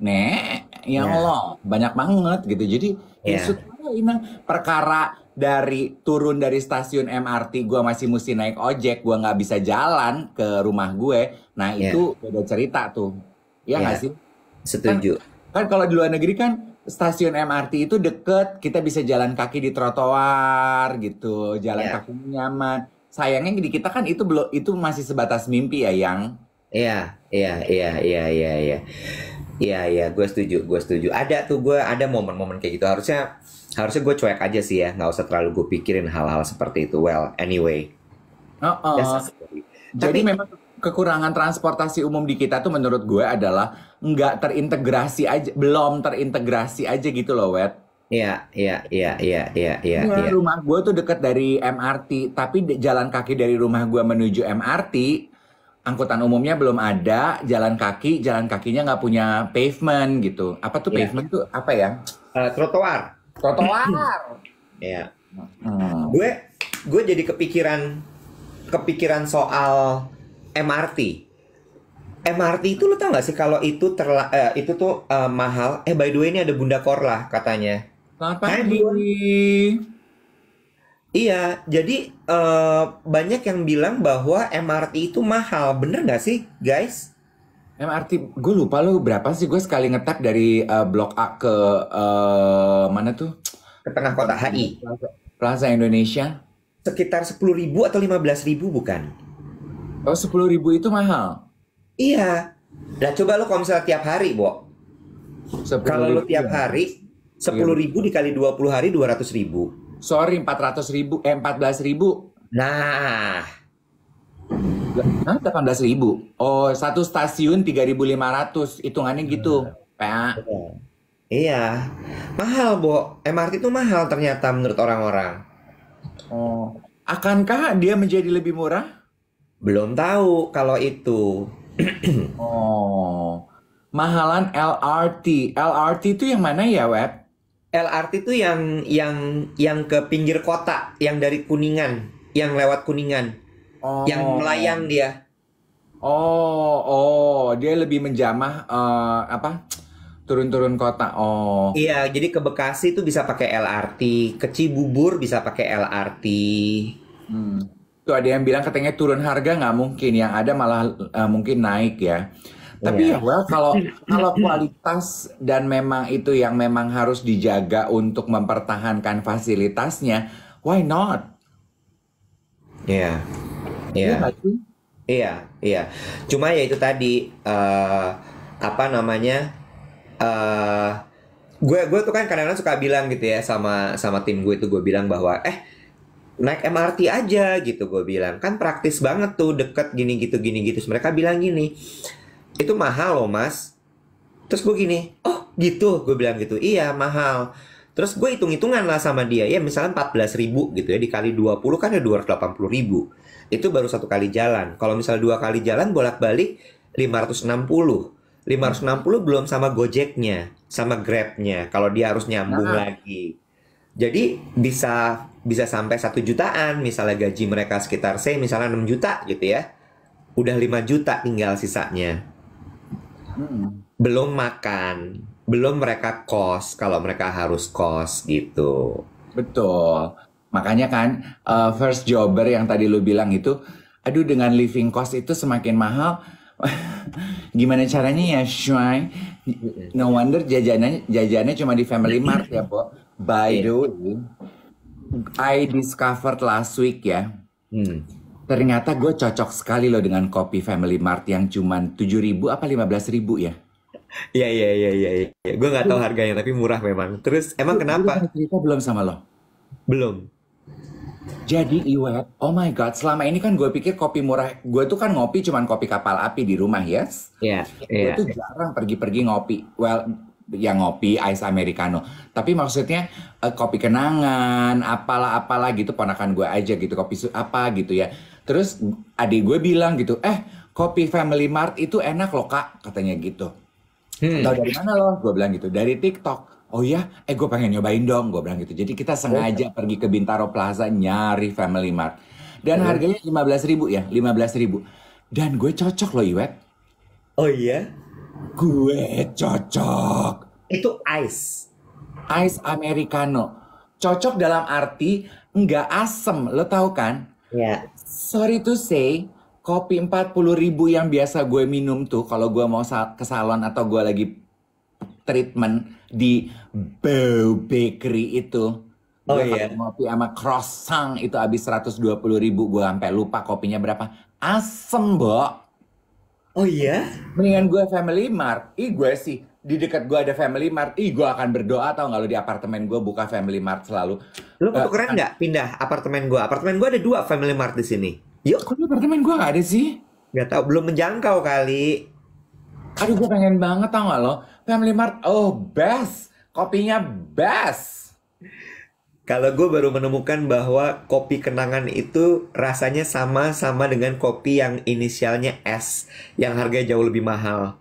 nek yang yeah. Iya. lo banyak banget gitu jadi yeah. maksud ini perkara dari turun dari stasiun MRT gue masih mesti naik ojek gue nggak bisa jalan ke rumah gue nah yeah. itu beda cerita tuh ya nggak yeah. sih setuju kan, kan kalau di luar negeri kan stasiun MRT itu deket, kita bisa jalan kaki di trotoar gitu, jalan yeah. kaki nyaman. Sayangnya di kita kan itu belum itu masih sebatas mimpi ya, yang. Iya, iya, iya, iya, iya, iya. Iya, iya, gue setuju, gue setuju. Ada tuh gue ada momen-momen kayak gitu. Harusnya harusnya gue cuek aja sih ya, nggak usah terlalu gue pikirin hal-hal seperti itu. Well, anyway. Oh, oh. Jadi Tapi, memang kekurangan transportasi umum di kita tuh menurut gue adalah nggak terintegrasi aja, belum terintegrasi aja gitu loh, Wet. Iya, iya, iya, iya, iya, iya. Ya, rumah gue tuh deket dari MRT, tapi jalan kaki dari rumah gue menuju MRT, angkutan umumnya belum ada, jalan kaki, jalan kakinya nggak punya pavement gitu. Apa tuh ya. pavement tuh apa ya? Uh, trotoar. Trotoar. Iya. hmm. Gue, gue jadi kepikiran, kepikiran soal MRT. MRT itu lo tau gak sih kalau itu terla, uh, itu tuh uh, mahal. Eh by the way ini ada Bunda Korla katanya. Selamat pagi. Iya, jadi uh, banyak yang bilang bahwa MRT itu mahal. Bener gak sih guys? MRT, gue lupa lo berapa sih. Gue sekali ngetap dari uh, Blok A ke uh, mana tuh? Ke tengah kota HI. Plaza Indonesia. Sekitar sepuluh ribu atau belas ribu bukan? Oh sepuluh ribu itu mahal? Iya. Nah coba lo kalau misalnya tiap hari, Bo. Kalau lo tiap hari, sepuluh iya. ribu dikali dua puluh hari dua ratus ribu. Sorry, empat ratus ribu, eh, empat belas ribu. Nah, Hah? belas ribu? Oh, satu stasiun tiga ribu lima ratus. Hitungannya gitu. Nah. Pak. Iya. iya. Mahal, Bo. MRT itu mahal ternyata menurut orang-orang. Oh. Akankah dia menjadi lebih murah? Belum tahu kalau itu. oh. Mahalan LRT. LRT itu yang mana ya, Web? LRT itu yang yang yang ke pinggir kota, yang dari Kuningan, yang lewat Kuningan. Oh. Yang melayang dia. Oh, oh, dia lebih menjamah uh, apa? turun-turun kota. Oh. Iya, jadi ke Bekasi itu bisa pakai LRT, ke Cibubur bisa pakai LRT. Hmm. Tuh ada yang bilang katanya turun harga nggak mungkin, yang ada malah uh, mungkin naik ya. Tapi iya. ya well kalau kalau kualitas dan memang itu yang memang harus dijaga untuk mempertahankan fasilitasnya, why not? Iya. Iya. Iya, iya, iya. Cuma ya itu tadi uh, apa namanya? Uh, gue gue tuh kan kadang-kadang suka bilang gitu ya sama sama tim gue itu gue bilang bahwa eh naik MRT aja gitu gue bilang kan praktis banget tuh deket gini gitu gini gitu mereka bilang gini itu mahal loh mas terus gue gini oh gitu gue bilang gitu iya mahal terus gue hitung hitungan lah sama dia ya misalnya 14 ribu gitu ya dikali 20 kan ya 280 ribu itu baru satu kali jalan kalau misal dua kali jalan bolak balik 560 560 belum sama gojeknya sama grabnya kalau dia harus nyambung nah. lagi jadi bisa bisa sampai satu jutaan misalnya gaji mereka sekitar say misalnya 6 juta gitu ya udah 5 juta tinggal sisanya hmm. belum makan belum mereka kos kalau mereka harus kos gitu betul makanya kan uh, first jobber yang tadi lu bilang itu aduh dengan living cost itu semakin mahal gimana caranya ya Shuai no wonder jajannya jajannya cuma di Family Mart ya po by iya. the way I discovered last week ya. Hmm. Ternyata gue cocok sekali loh dengan kopi Family Mart yang cuman tujuh ribu apa lima belas ribu ya. Iya iya iya iya. Ya. Gue nggak tahu harganya tapi murah memang. Terus emang lu, kenapa? cerita belum sama lo? Belum. Jadi Iwet, oh my god, selama ini kan gue pikir kopi murah, gue tuh kan ngopi cuman kopi kapal api di rumah, yes? Iya. Yeah, yeah. Gue tuh jarang pergi-pergi ngopi. Well, yang ngopi ice americano. Tapi maksudnya uh, kopi kenangan, apalah-apalah gitu ponakan gue aja gitu kopi apa gitu ya. Terus adik gue bilang gitu, "Eh, kopi Family Mart itu enak loh, Kak," katanya gitu. Hmm. Tahu dari mana loh? Gue bilang gitu, dari TikTok. Oh iya, eh gue pengen nyobain dong, gue bilang gitu. Jadi kita sengaja oh. pergi ke Bintaro Plaza nyari Family Mart. Dan hmm. harganya belas ribu ya, belas ribu. Dan gue cocok loh Iwet. Oh iya? Gue cocok. Itu ice. Ice americano. Cocok dalam arti nggak asem, lo tau kan? Ya. Yeah. Sorry to say, kopi 40 ribu yang biasa gue minum tuh kalau gue mau ke salon atau gue lagi treatment di Bow Bakery itu. Oh gue iya. Kopi sama croissant itu habis 120 ribu. Gue sampai lupa kopinya berapa. Asem, Mbok. Oh iya? Mendingan gue Family Mart. Ih gue sih, di dekat gue ada Family Mart. Ih gue akan berdoa tau gak lo di apartemen gue buka Family Mart selalu. Lo uh, eh, keren eh. gak pindah apartemen gue? Apartemen gue ada dua Family Mart di sini. Yuk. Kok apartemen gue gak ada sih? Gak tau, belum menjangkau kali. Aduh gue pengen banget tau gak lo? Family Mart, oh best. Kopinya best. Kalau gue baru menemukan bahwa kopi kenangan itu rasanya sama-sama dengan kopi yang inisialnya S, yang harganya jauh lebih mahal.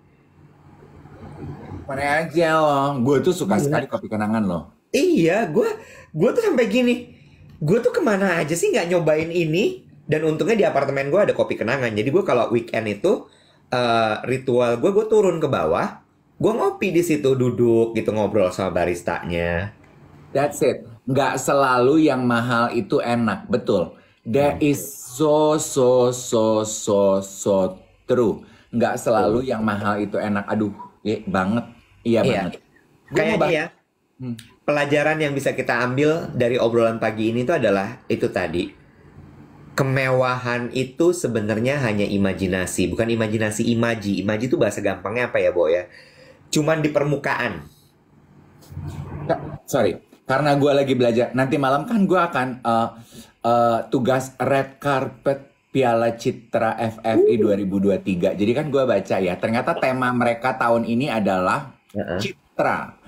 Mana aja loh, gue tuh suka iya. sekali kopi kenangan loh. Iya, gue gue tuh sampai gini, gue tuh kemana aja sih nggak nyobain ini? Dan untungnya di apartemen gue ada kopi kenangan, jadi gue kalau weekend itu uh, ritual gue gue turun ke bawah, gue ngopi di situ duduk gitu ngobrol sama baristanya. That's it nggak selalu yang mahal itu enak, betul. That hmm. is so so so so so true. Nggak selalu yang mahal itu enak. Aduh, ye, banget. Iya, iya. banget. Kayaknya ya. Hmm. Pelajaran yang bisa kita ambil dari obrolan pagi ini itu adalah itu tadi. Kemewahan itu sebenarnya hanya imajinasi, bukan imajinasi imaji. Imaji itu bahasa gampangnya apa ya, Bo ya? Cuman di permukaan. Sorry, karena gue lagi belajar nanti malam kan gue akan uh, uh, tugas red carpet Piala Citra FFI 2023 jadi kan gue baca ya ternyata tema mereka tahun ini adalah citra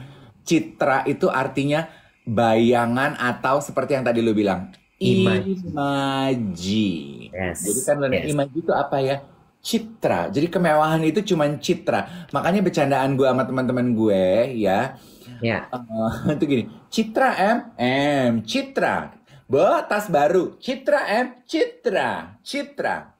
citra itu artinya bayangan atau seperti yang tadi lu bilang imaji yes. jadi kan yes. imaji itu apa ya citra. Jadi kemewahan itu cuma citra. Makanya bercandaan gue sama teman-teman gue ya. Ya. Uh, itu gini, Citra M, M, Citra. Bo, tas baru, Citra M, Citra, Citra.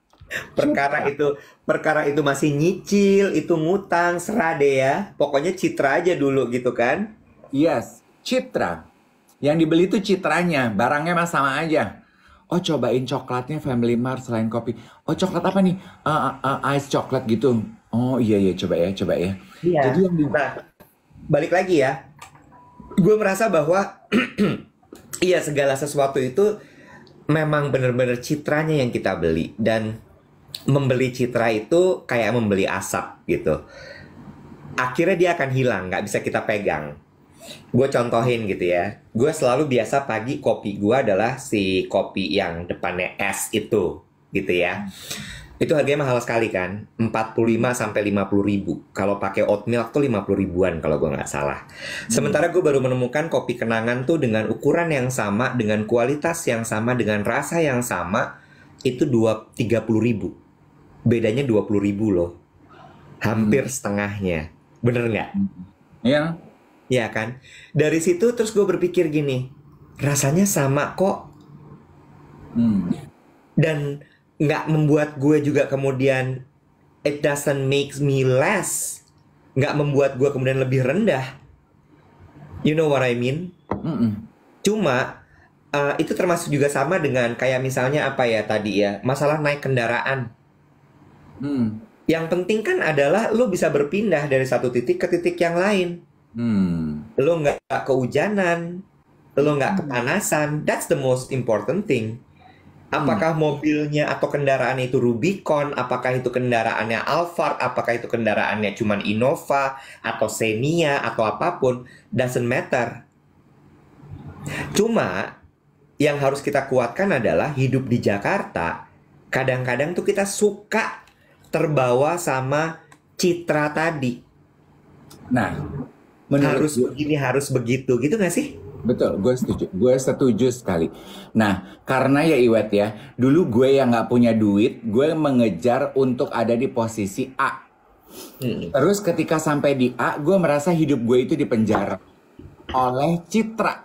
Perkara citra. itu, perkara itu masih nyicil, itu ngutang, serade ya. Pokoknya Citra aja dulu gitu kan? Yes, Citra. Yang dibeli itu citranya, barangnya mah sama aja oh cobain coklatnya Family Mart selain kopi. Oh coklat apa nih? Uh, uh, uh, ice coklat gitu. Oh iya iya coba ya coba ya. Iya. Jadi yang di... nah, balik lagi ya. Gue merasa bahwa iya segala sesuatu itu memang benar-benar citranya yang kita beli dan membeli citra itu kayak membeli asap gitu. Akhirnya dia akan hilang, nggak bisa kita pegang gue contohin gitu ya gue selalu biasa pagi kopi gue adalah si kopi yang depannya S itu gitu ya itu harganya mahal sekali kan 45 sampai 50 ribu kalau pakai oatmeal milk tuh 50 ribuan kalau gue nggak salah hmm. sementara gue baru menemukan kopi kenangan tuh dengan ukuran yang sama dengan kualitas yang sama dengan rasa yang sama itu dua tiga ribu bedanya 20 ribu loh hampir hmm. setengahnya bener nggak iya ya kan dari situ terus gue berpikir gini rasanya sama kok hmm. dan nggak membuat gue juga kemudian it doesn't makes me less nggak membuat gue kemudian lebih rendah you know what I mean mm -mm. cuma uh, itu termasuk juga sama dengan kayak misalnya apa ya tadi ya masalah naik kendaraan mm. yang penting kan adalah lo bisa berpindah dari satu titik ke titik yang lain Hmm. Lo nggak kehujanan, lo nggak hmm. kepanasan. That's the most important thing. Apakah hmm. mobilnya atau kendaraan itu Rubicon, apakah itu kendaraannya Alphard, apakah itu kendaraannya cuman Innova atau Xenia atau apapun, doesn't matter. Cuma yang harus kita kuatkan adalah hidup di Jakarta. Kadang-kadang tuh kita suka terbawa sama citra tadi. Nah, menurut harus gue, begini harus begitu gitu gak sih? Betul, gue setuju. Gue setuju sekali. Nah, karena ya Iwet ya, dulu gue yang nggak punya duit, gue mengejar untuk ada di posisi A. Hmm. Terus ketika sampai di A, gue merasa hidup gue itu dipenjara oleh citra.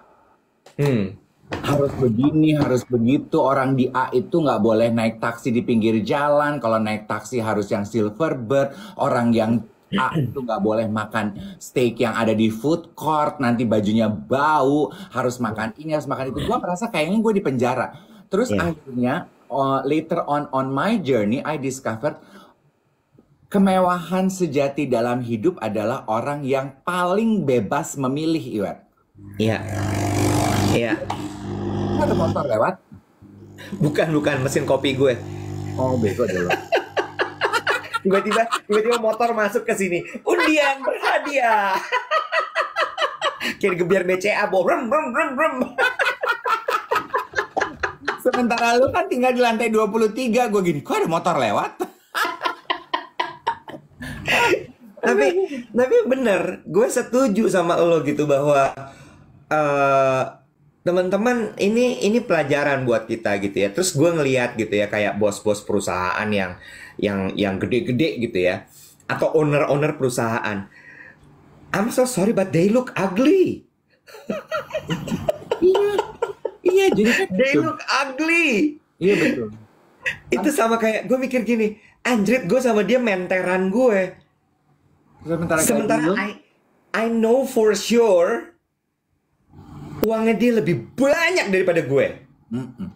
Hmm. Harus begini, harus begitu. Orang di A itu nggak boleh naik taksi di pinggir jalan. Kalau naik taksi harus yang silver bird. orang yang A itu nggak boleh makan steak yang ada di food court nanti bajunya bau harus makan ini harus makan itu gue merasa kayaknya gue di penjara terus yeah. akhirnya uh, later on on my journey I discovered kemewahan sejati dalam hidup adalah orang yang paling bebas memilih Iwet iya yeah. iya yeah. ada motor lewat bukan bukan mesin kopi gue oh bego deh tiba-tiba tiba-tiba motor masuk ke sini undian berhadiah kayak gebiar BCA bohrem rem rem rem rem sementara lu kan tinggal di lantai 23 gue gini kok ada motor lewat tapi tapi bener gue setuju sama lo gitu bahwa uh, teman-teman ini ini pelajaran buat kita gitu ya terus gue ngeliat gitu ya kayak bos-bos perusahaan yang yang yang gede-gede gitu ya atau owner-owner perusahaan. I'm so sorry but they look ugly. iya, iya jadi kan they look ugly. Iya betul. Itu kan sama kayak gue mikir gini, Andrew gue sama dia menteran gue. Sementara, Sementara I, I know for sure uangnya dia lebih banyak daripada gue. Mm -mm.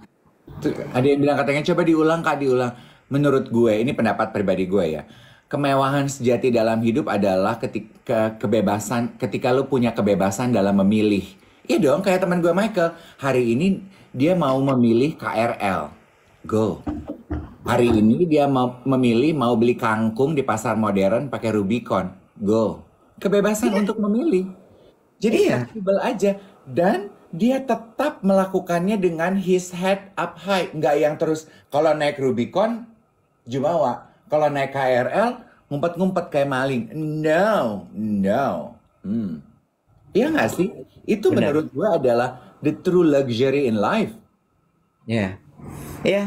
Tuh, ada yang bilang katanya coba diulang kak diulang menurut gue ini pendapat pribadi gue ya kemewahan sejati dalam hidup adalah ketika kebebasan ketika lu punya kebebasan dalam memilih iya dong kayak teman gue Michael hari ini dia mau memilih KRL go hari ini dia mau memilih mau beli kangkung di pasar modern pakai Rubicon go kebebasan iya. untuk memilih jadi ya fleksibel aja dan dia tetap melakukannya dengan his head up high nggak yang terus kalau naik Rubicon Jumawa. Kalau naik KRL, ngumpet-ngumpet kayak maling. No, no. Hmm. Iya nggak sih? Itu Benar. menurut gue adalah the true luxury in life. Ya, yeah. ya,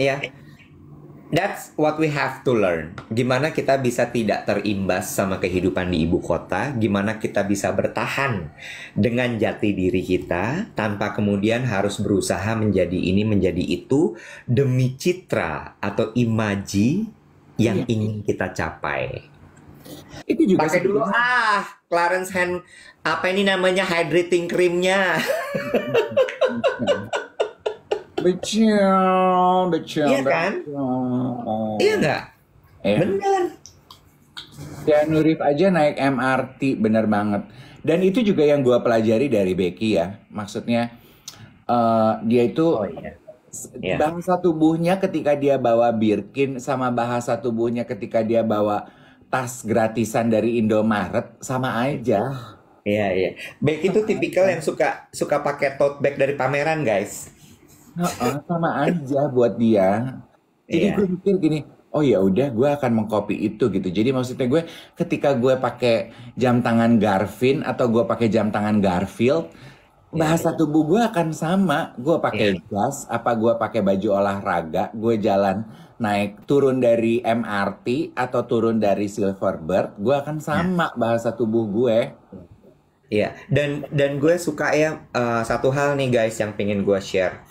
yeah. Yeah. That's what we have to learn. Gimana kita bisa tidak terimbas sama kehidupan di ibu kota, gimana kita bisa bertahan dengan jati diri kita tanpa kemudian harus berusaha menjadi ini menjadi itu demi citra atau imaji yang yeah. ingin kita capai. Itu juga pakai dulu ah Clarence hand apa ini namanya hydrating creamnya. Iya, iya, iya. Becil, becil. Iya kan? Becil. Iya nggak? Eh. Bener. Dan Nurif aja naik MRT, bener banget. Dan itu juga yang gue pelajari dari Becky ya. Maksudnya uh, dia itu oh, iya. yeah. bahasa tubuhnya ketika dia bawa Birkin sama bahasa tubuhnya ketika dia bawa tas gratisan dari Indomaret sama aja. Iya iya. Becky itu tipikal yang suka suka pakai tote bag dari pameran guys. Oh, sama aja buat dia jadi yeah. gue pikir gini oh ya udah gue akan mengcopy itu gitu jadi maksudnya gue ketika gue pakai jam tangan Garvin atau gue pakai jam tangan Garfield iya, bahasa iya. tubuh gue akan sama gue pakai yeah. jas apa gue pakai baju olahraga gue jalan naik turun dari MRT atau turun dari Silverbird gue akan iya. sama yeah. bahasa tubuh gue Iya, dan dan gue suka ya uh, satu hal nih guys yang pengen gue share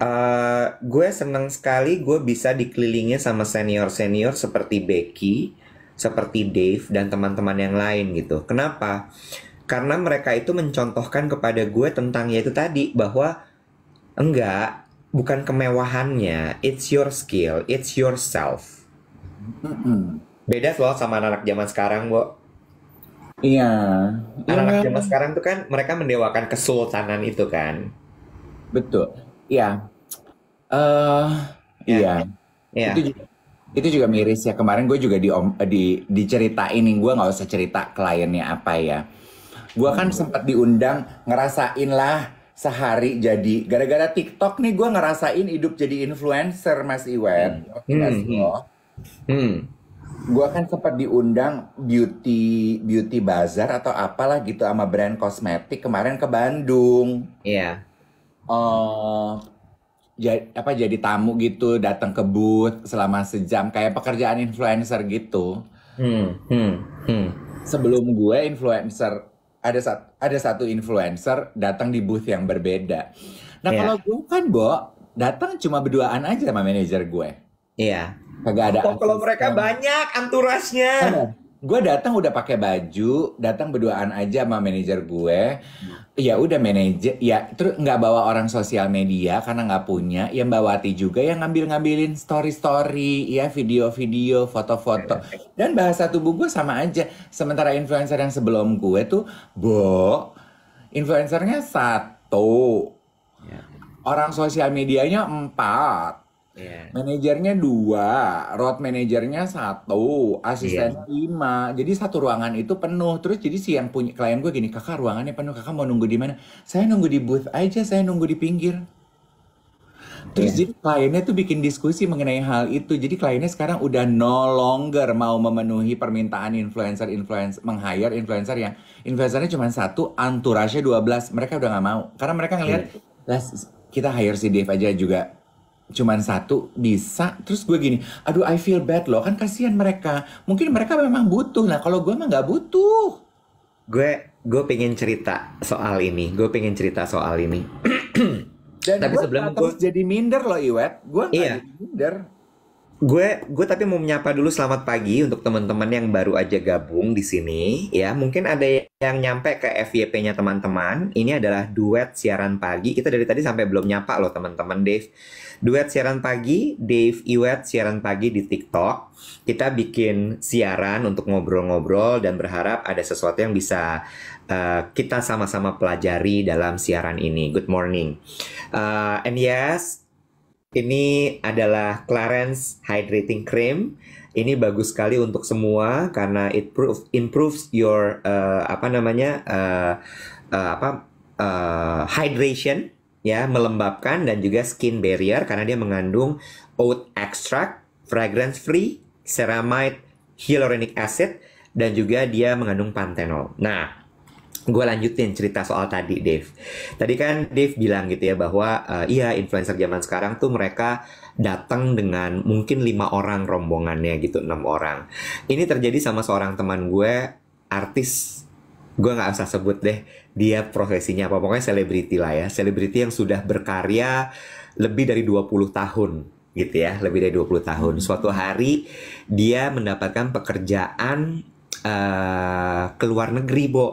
Eh, gue seneng sekali gue bisa dikelilingi sama senior-senior seperti Becky, seperti Dave dan teman-teman yang lain gitu. Kenapa? Karena mereka itu mencontohkan kepada gue tentang yaitu tadi bahwa enggak bukan kemewahannya, it's your skill, it's yourself. Beda loh sama anak-anak zaman sekarang, Bo. Iya. Anak-anak iya. zaman sekarang tuh kan mereka mendewakan kesultanan itu kan. Betul. Iya. Uh, Iya. Itu juga itu juga miris ya kemarin gue juga di di diceritain nih gue nggak usah cerita kliennya apa ya gue kan hmm. sempat diundang ngerasain lah sehari jadi gara-gara TikTok nih gue ngerasain hidup jadi influencer Mas Iwan hmm. Hmm, hmm. hmm. gue kan sempat diundang beauty beauty bazar atau apalah gitu sama brand kosmetik kemarin ke Bandung iya yeah. Uh, jadi apa jadi tamu gitu datang ke booth selama sejam kayak pekerjaan influencer gitu hmm, hmm, hmm. sebelum gue influencer ada satu ada satu influencer datang di booth yang berbeda nah yeah. kalau gue kan bo datang cuma berduaan aja sama manajer gue iya yeah. kalau mereka banyak anturasnya iya gue datang udah pakai baju, datang berduaan aja sama manajer gue. Hmm. Ya udah manajer, ya terus nggak bawa orang sosial media karena nggak punya. Yang bawa Ati juga yang ngambil-ngambilin story-story, ya video-video, foto-foto. Dan bahasa tubuh gue sama aja. Sementara influencer yang sebelum gue tuh, bo, influencernya satu, ya. orang sosial medianya empat Iya. Manajernya dua, road manajernya satu, asisten yeah. lima. Jadi satu ruangan itu penuh. Terus jadi si yang punya klien gue gini, kakak ruangannya penuh, kakak mau nunggu di mana? Saya nunggu di booth aja, saya nunggu di pinggir. Terus yeah. jadi kliennya tuh bikin diskusi mengenai hal itu. Jadi kliennya sekarang udah no longer mau memenuhi permintaan influencer influencer meng-hire influencer yang influencernya cuma satu, anturasnya belas, Mereka udah nggak mau. Karena mereka ngelihat, yeah. Iya. kita hire si Dave aja juga cuman satu bisa terus gue gini aduh I feel bad loh kan kasihan mereka mungkin mereka memang butuh nah kalau gue mah nggak butuh gue gue pengen cerita soal ini gue pengen cerita soal ini Dan tapi gue sebelum gue jadi minder loh Iwet gue iya. jadi minder gue gue tapi mau menyapa dulu selamat pagi untuk teman-teman yang baru aja gabung di sini ya mungkin ada yang nyampe ke FYP-nya teman-teman ini adalah duet siaran pagi kita dari tadi sampai belum nyapa loh teman-teman Dave Duet siaran pagi, Dave Iwet siaran pagi di TikTok. Kita bikin siaran untuk ngobrol-ngobrol dan berharap ada sesuatu yang bisa uh, kita sama-sama pelajari dalam siaran ini. Good morning. Uh, and yes, ini adalah Clarence Hydrating Cream. Ini bagus sekali untuk semua karena it improve, improves your uh, apa namanya uh, uh, apa uh, hydration ya melembabkan dan juga skin barrier karena dia mengandung oat extract, fragrance free, ceramide, hyaluronic acid dan juga dia mengandung panthenol. Nah, gue lanjutin cerita soal tadi Dave. Tadi kan Dave bilang gitu ya bahwa uh, iya influencer zaman sekarang tuh mereka datang dengan mungkin lima orang rombongannya gitu enam orang. Ini terjadi sama seorang teman gue artis gue nggak usah sebut deh dia profesinya apa pokoknya selebriti lah ya selebriti yang sudah berkarya lebih dari 20 tahun gitu ya lebih dari 20 tahun hmm. suatu hari dia mendapatkan pekerjaan uh, ke negeri Bo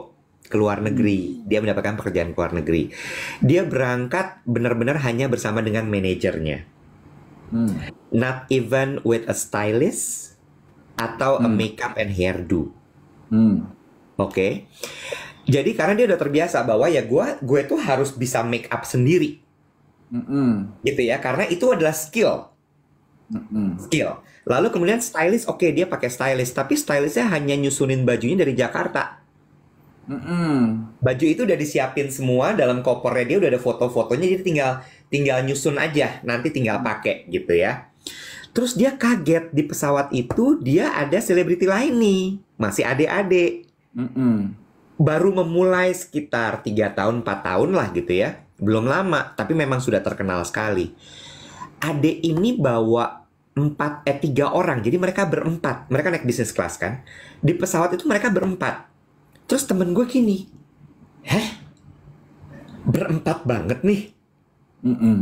keluar negeri hmm. dia mendapatkan pekerjaan keluar negeri dia berangkat benar-benar hanya bersama dengan manajernya hmm. not even with a stylist atau hmm. a makeup and hairdo hmm. oke okay? Jadi karena dia udah terbiasa bahwa ya gue gue tuh harus bisa make up sendiri, mm -hmm. gitu ya. Karena itu adalah skill, mm -hmm. skill. Lalu kemudian stylist, oke okay, dia pakai stylist, tapi stylistnya hanya nyusunin bajunya dari Jakarta. Mm -hmm. Baju itu udah disiapin semua dalam kopernya dia udah ada foto-fotonya, jadi tinggal tinggal nyusun aja, nanti tinggal pakai gitu ya. Terus dia kaget di pesawat itu dia ada selebriti lain nih, masih adik-adik. Mm -mm baru memulai sekitar 3 tahun 4 tahun lah gitu ya. Belum lama, tapi memang sudah terkenal sekali. Ade ini bawa empat eh tiga orang jadi mereka berempat mereka naik bisnis kelas kan di pesawat itu mereka berempat terus temen gue gini heh berempat banget nih mm -mm.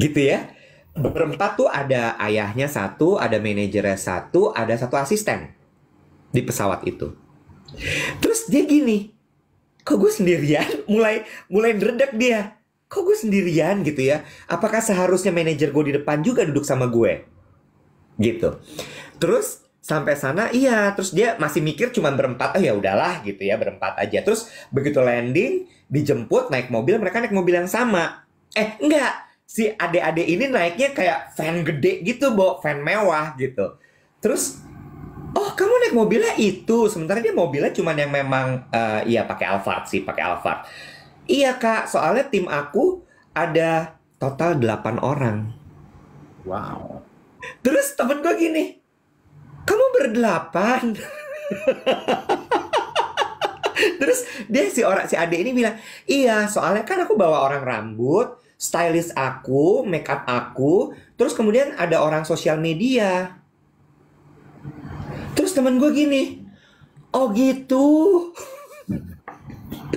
gitu ya berempat tuh ada ayahnya satu ada manajernya satu ada satu asisten di pesawat itu Terus dia gini, kok gue sendirian? Mulai mulai redak dia. Kok gue sendirian gitu ya? Apakah seharusnya manajer gue di depan juga duduk sama gue? Gitu. Terus sampai sana iya terus dia masih mikir cuma berempat oh ya udahlah gitu ya berempat aja terus begitu landing dijemput naik mobil mereka naik mobil yang sama eh enggak si ade-ade ini naiknya kayak fan gede gitu bo fan mewah gitu terus oh kamu naik mobilnya itu sementara dia mobilnya cuma yang memang uh, iya pakai Alphard sih pakai Alphard iya kak soalnya tim aku ada total 8 orang wow terus temen gue gini kamu berdelapan terus dia si orang si ade ini bilang iya soalnya kan aku bawa orang rambut stylist aku, makeup aku, terus kemudian ada orang sosial media terus teman gue gini oh gitu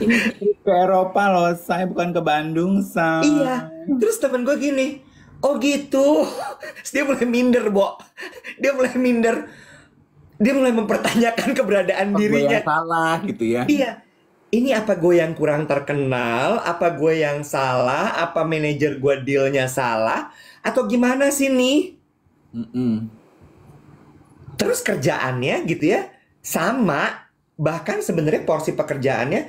ini ke Eropa loh saya bukan ke Bandung sah. iya terus temen gue gini oh gitu dia mulai minder bo dia mulai minder dia mulai mempertanyakan keberadaan apa oh, dirinya gue yang salah gitu ya iya ini apa gue yang kurang terkenal apa gue yang salah apa manajer gue dealnya salah atau gimana sih nih Mm-mm terus kerjaannya gitu ya sama bahkan sebenarnya porsi pekerjaannya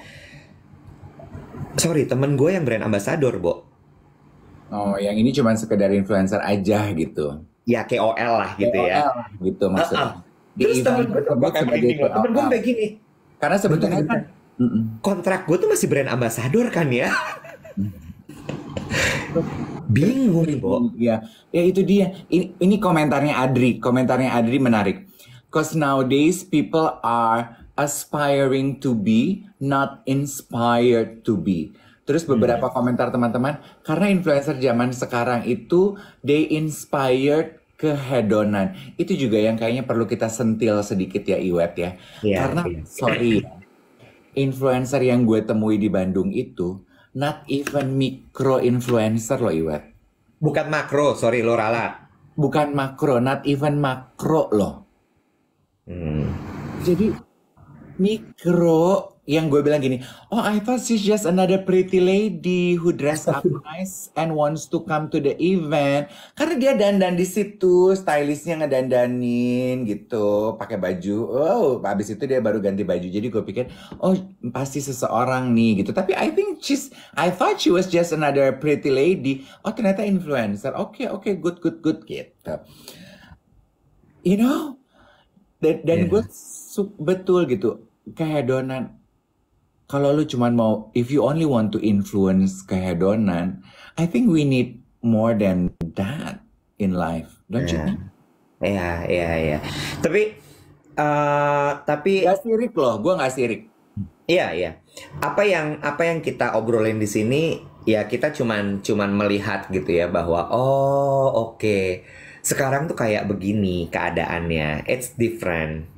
sorry temen gue yang brand ambassador bo oh yang ini cuma sekedar influencer aja gitu ya KOL lah gitu KOL, ya gitu maksudnya uh -uh. terus temen gue tuh bukan kayak gini temen gue kayak gini karena sebetulnya kan kontrak gue tuh masih brand ambassador kan ya bingung kok ya ya itu dia ini, ini komentarnya Adri komentarnya Adri menarik cause nowadays people are aspiring to be not inspired to be Terus hmm. beberapa hmm. komentar teman-teman, karena influencer zaman sekarang itu they inspired kehedonan. Itu juga yang kayaknya perlu kita sentil sedikit ya Iwet ya. Yeah, karena yeah. sorry, ya, influencer yang gue temui di Bandung itu not even micro influencer loh Iwet. Bukan makro, sorry lo ralat. Bukan makro, not even makro loh. Hmm. Jadi mikro yang gue bilang gini, oh I thought she's just another pretty lady who dress up nice and wants to come to the event. Karena dia dandan di situ, stylistnya ngedandanin gitu, pakai baju. Oh, habis itu dia baru ganti baju. Jadi gue pikir, oh pasti seseorang nih gitu. Tapi I think she's, I thought she was just another pretty lady. Oh ternyata influencer. Oke okay, oke, okay, good good good gitu. You know, dan, dan yeah. gue betul gitu kayak Donan kalau lu cuman mau if you only want to influence kehedonan, I think we need more than that in life, don't yeah. you think? Iya, yeah, iya, yeah, Yeah. Tapi uh, tapi gak sirik loh, gua gak sirik. Iya, iya. Apa yang apa yang kita obrolin di sini ya kita cuman cuman melihat gitu ya bahwa oh oke. Okay. Sekarang tuh kayak begini keadaannya. It's different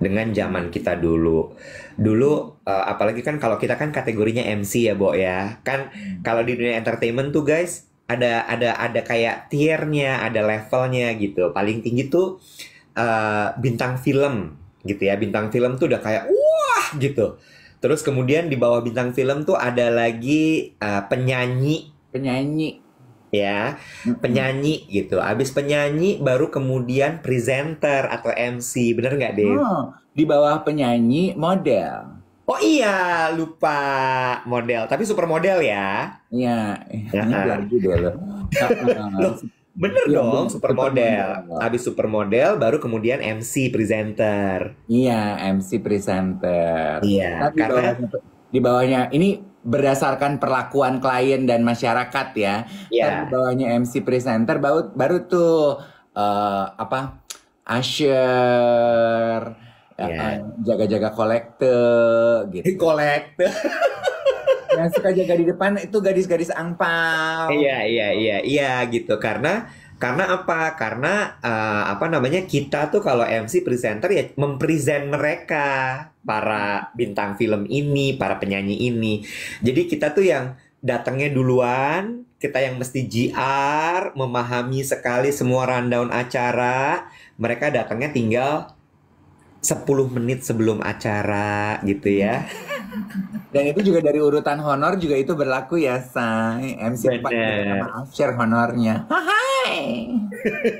dengan zaman kita dulu. Dulu uh, apalagi kan kalau kita kan kategorinya MC ya, Bo ya. Kan hmm. kalau di dunia entertainment tuh guys, ada ada ada kayak tiernya, ada levelnya gitu. Paling tinggi tuh uh, bintang film gitu ya. Bintang film tuh udah kayak wah gitu. Terus kemudian di bawah bintang film tuh ada lagi uh, penyanyi, penyanyi ya penyanyi gitu abis penyanyi baru kemudian presenter atau MC bener nggak deh oh, di bawah penyanyi model oh iya lupa model tapi supermodel ya iya ya, ya. juga loh Bener ya, dong, supermodel. Super Habis supermodel baru kemudian MC presenter. Iya, MC presenter. Iya, karena di bawahnya ini berdasarkan perlakuan klien dan masyarakat ya. Yeah. Di bawahnya MC presenter baru baru tuh uh, apa? Asher yeah. uh, iya. kan, jaga-jaga kolektor gitu. Kolektor. yang suka jaga di depan itu gadis-gadis angpau. Iya, iya, iya, iya gitu karena karena apa? Karena uh, apa namanya kita tuh kalau MC presenter ya mempresent mereka para bintang film ini, para penyanyi ini. Jadi kita tuh yang datangnya duluan, kita yang mesti GR, memahami sekali semua rundown acara. Mereka datangnya tinggal 10 menit sebelum acara gitu ya. Dan itu juga dari urutan honor juga itu berlaku ya, Say. MC Bener. 4 maaf share honornya. Hai.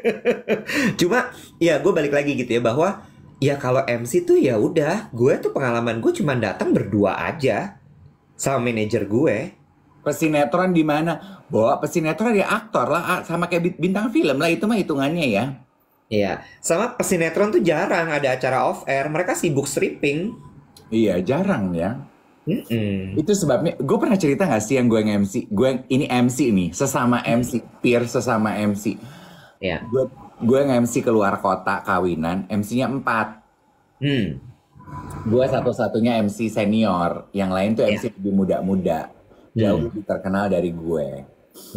Cuma ya gue balik lagi gitu ya bahwa ya kalau MC tuh ya udah, gue tuh pengalaman gue cuma datang berdua aja sama manajer gue. Pesinetron di mana? bawa pesinetron ya aktor lah, sama kayak bintang film lah itu mah hitungannya ya. Iya, sama pesinetron tuh jarang ada acara off air, mereka sibuk stripping. Iya jarang ya. mm -hmm. Itu sebabnya gue pernah cerita gak sih yang gue nge-MC? Gue ini MC nih, sesama MC, peer sesama MC. Yeah. Gue gue nge-MC keluar kota kawinan, MC-nya empat. Hmm. Gue satu-satunya MC senior, yang lain tuh MC ya. lebih muda-muda, jauh hmm. lebih terkenal dari gue.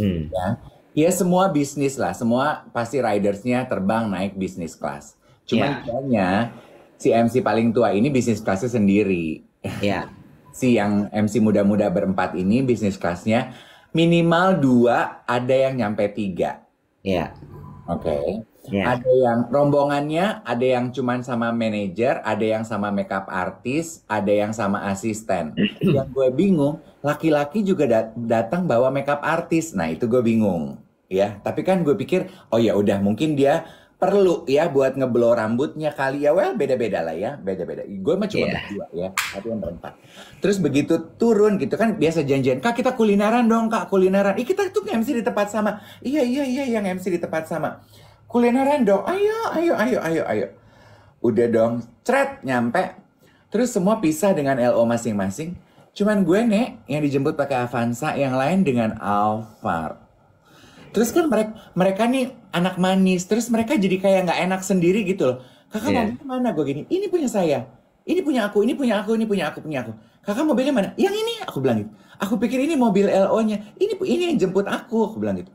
Hmm. Ya. ya semua bisnis lah, semua pasti ridersnya terbang naik bisnis kelas. Cuman yeah. kayaknya si MC paling tua ini bisnis kelasnya sendiri. Iya. si yang MC muda-muda berempat ini bisnis kelasnya minimal dua, ada yang nyampe tiga. Iya. Oke. Okay. Iya. Yeah. Ada yang rombongannya, ada yang cuman sama manajer, ada yang sama makeup artis, ada yang sama asisten. yang gue bingung, laki-laki juga dat datang bawa makeup artis. Nah, itu gue bingung. Ya, tapi kan gue pikir, oh ya udah mungkin dia perlu ya buat ngeblow rambutnya kali ya well beda-beda lah ya beda-beda gue mah cuma yeah. berdua ya tapi yang berempat terus begitu turun gitu kan biasa janjian kak kita kulineran dong kak kulineran ih kita tuh MC di tempat sama iya iya iya yang MC di tempat sama kulineran dong ayo ayo ayo ayo ayo udah dong cret nyampe terus semua pisah dengan LO masing-masing cuman gue nek yang dijemput pakai Avanza yang lain dengan Alphard terus kan mereka mereka nih anak manis terus mereka jadi kayak nggak enak sendiri gitu loh kakak yeah. mobilnya mana gue gini ini punya saya ini punya aku ini punya aku ini punya aku punya aku kakak mobilnya mana yang ini aku bilang gitu aku pikir ini mobil lo nya ini ini yang jemput aku aku bilang gitu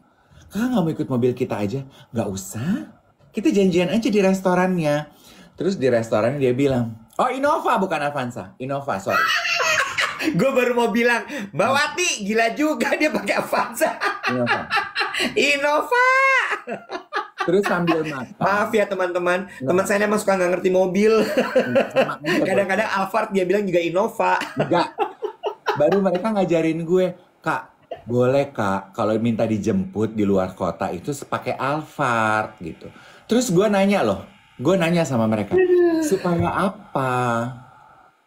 kakak nggak mau ikut mobil kita aja nggak usah kita janjian aja di restorannya terus di restoran dia bilang oh Innova bukan Avanza Innova sorry gue baru mau bilang Bawati gila juga dia pakai Avanza Innova. Terus sambil makan. Maaf ya teman-teman, teman, -teman. saya emang suka nggak ngerti mobil. Kadang-kadang Alphard dia bilang juga Innova. Enggak. Baru mereka ngajarin gue, Kak, boleh Kak kalau minta dijemput di luar kota itu pakai Alphard gitu. Terus gue nanya loh, gue nanya sama mereka, supaya apa?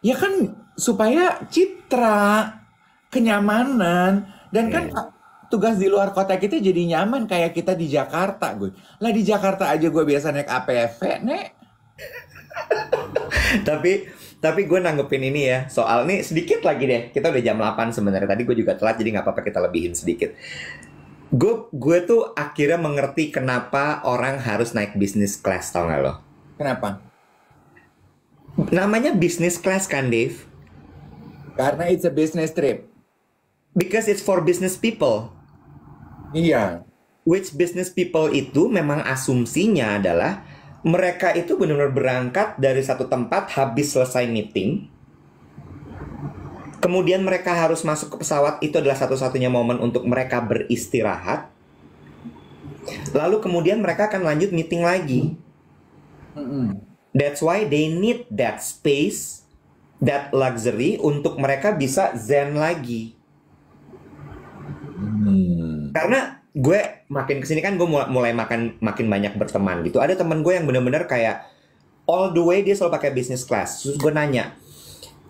Ya kan supaya citra, kenyamanan, dan kan iya tugas di luar kota kita jadi nyaman kayak kita di Jakarta gue lah di Jakarta aja gue biasa naik APV nek tapi tapi gue nanggepin ini ya soal nih sedikit lagi deh kita udah jam 8 sebenarnya tadi gue juga telat jadi nggak apa-apa kita lebihin sedikit gue gue tuh akhirnya mengerti kenapa orang harus naik bisnis class tau gak lo kenapa namanya bisnis class kan Dave karena it's a business trip because it's for business people. Iya. Which business people itu memang asumsinya adalah mereka itu benar-benar berangkat dari satu tempat habis selesai meeting. Kemudian mereka harus masuk ke pesawat itu adalah satu-satunya momen untuk mereka beristirahat. Lalu kemudian mereka akan lanjut meeting lagi. That's why they need that space, that luxury untuk mereka bisa zen lagi. Hmm. Karena gue makin kesini kan gue mulai makan makin banyak berteman gitu. Ada teman gue yang bener-bener kayak all the way dia selalu pakai business class. Terus gue nanya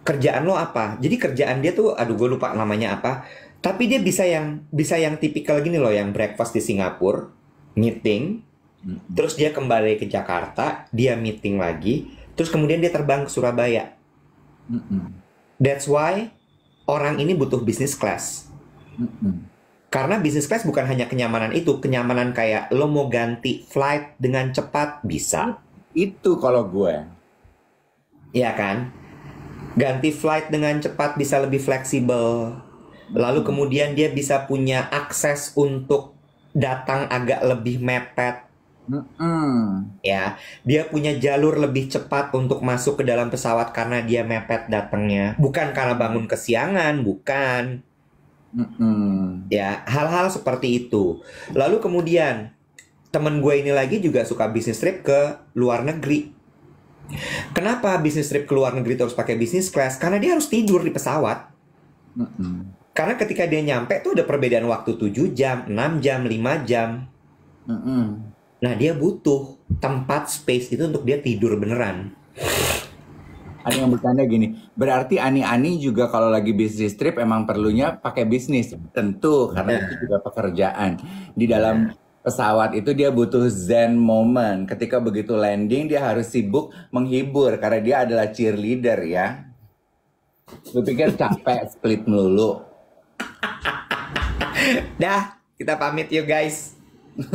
kerjaan lo apa? Jadi kerjaan dia tuh, aduh gue lupa namanya apa. Tapi dia bisa yang bisa yang tipikal gini loh, yang breakfast di Singapura, meeting, hmm. terus dia kembali ke Jakarta, dia meeting lagi, terus kemudian dia terbang ke Surabaya. Hmm. That's why orang ini butuh business class. Karena business class bukan hanya kenyamanan itu, kenyamanan kayak lo mau ganti flight dengan cepat bisa. Itu kalau gue. Iya kan? Ganti flight dengan cepat bisa lebih fleksibel. Lalu hmm. kemudian dia bisa punya akses untuk datang agak lebih mepet. Mm-mm. Ya, dia punya jalur lebih cepat untuk masuk ke dalam pesawat karena dia mepet datangnya. Bukan karena bangun kesiangan, bukan mm Ya, hal-hal seperti itu. Lalu kemudian temen gue ini lagi juga suka bisnis trip ke luar negeri. Kenapa bisnis trip ke luar negeri terus pakai bisnis class? Karena dia harus tidur di pesawat. Karena ketika dia nyampe tuh ada perbedaan waktu 7 jam, 6 jam, 5 jam. Nah, dia butuh tempat space itu untuk dia tidur beneran ada yang bertanya gini, berarti ani-ani juga kalau lagi bisnis trip emang perlunya pakai bisnis, tentu karena yeah. itu juga pekerjaan. Di iya. dalam yeah. pesawat itu dia butuh zen moment. Ketika begitu landing dia harus sibuk menghibur karena dia adalah cheerleader ya. Lu pikir capek split melulu? Dah, kita pamit yuk guys.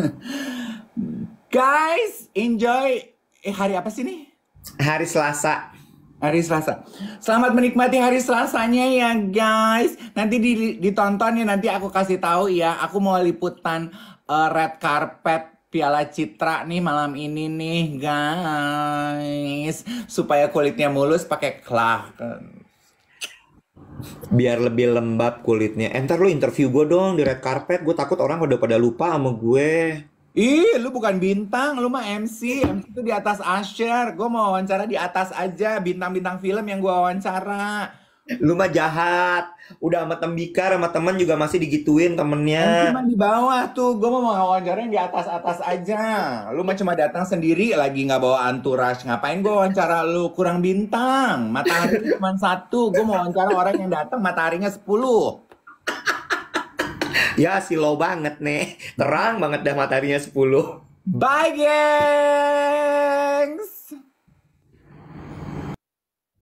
guys, enjoy. Eh hari apa sih nih? Hari Selasa. Hari Selasa. Selamat menikmati hari Selasanya ya guys. Nanti ditonton ya nanti aku kasih tahu ya. Aku mau liputan uh, red carpet Piala Citra nih malam ini nih guys. Supaya kulitnya mulus pakai klah. Biar lebih lembab kulitnya. Eh, lu interview gue dong di red carpet. Gue takut orang udah pada lupa sama gue. Ih, lu bukan bintang, lu mah MC. MC itu di atas Asher. Gue mau wawancara di atas aja bintang-bintang film yang gue wawancara. Lu mah jahat. Udah sama tembikar sama temen juga masih digituin temennya. Cuma di bawah tuh, gue mau wawancara yang di atas-atas aja. Lu mah cuma datang sendiri lagi nggak bawa anturas. Ngapain gue wawancara lu kurang bintang? Matahari cuma satu. Gue mau wawancara orang yang datang mataharinya sepuluh. ya silau banget nih terang banget dah mataharinya sepuluh bye gengs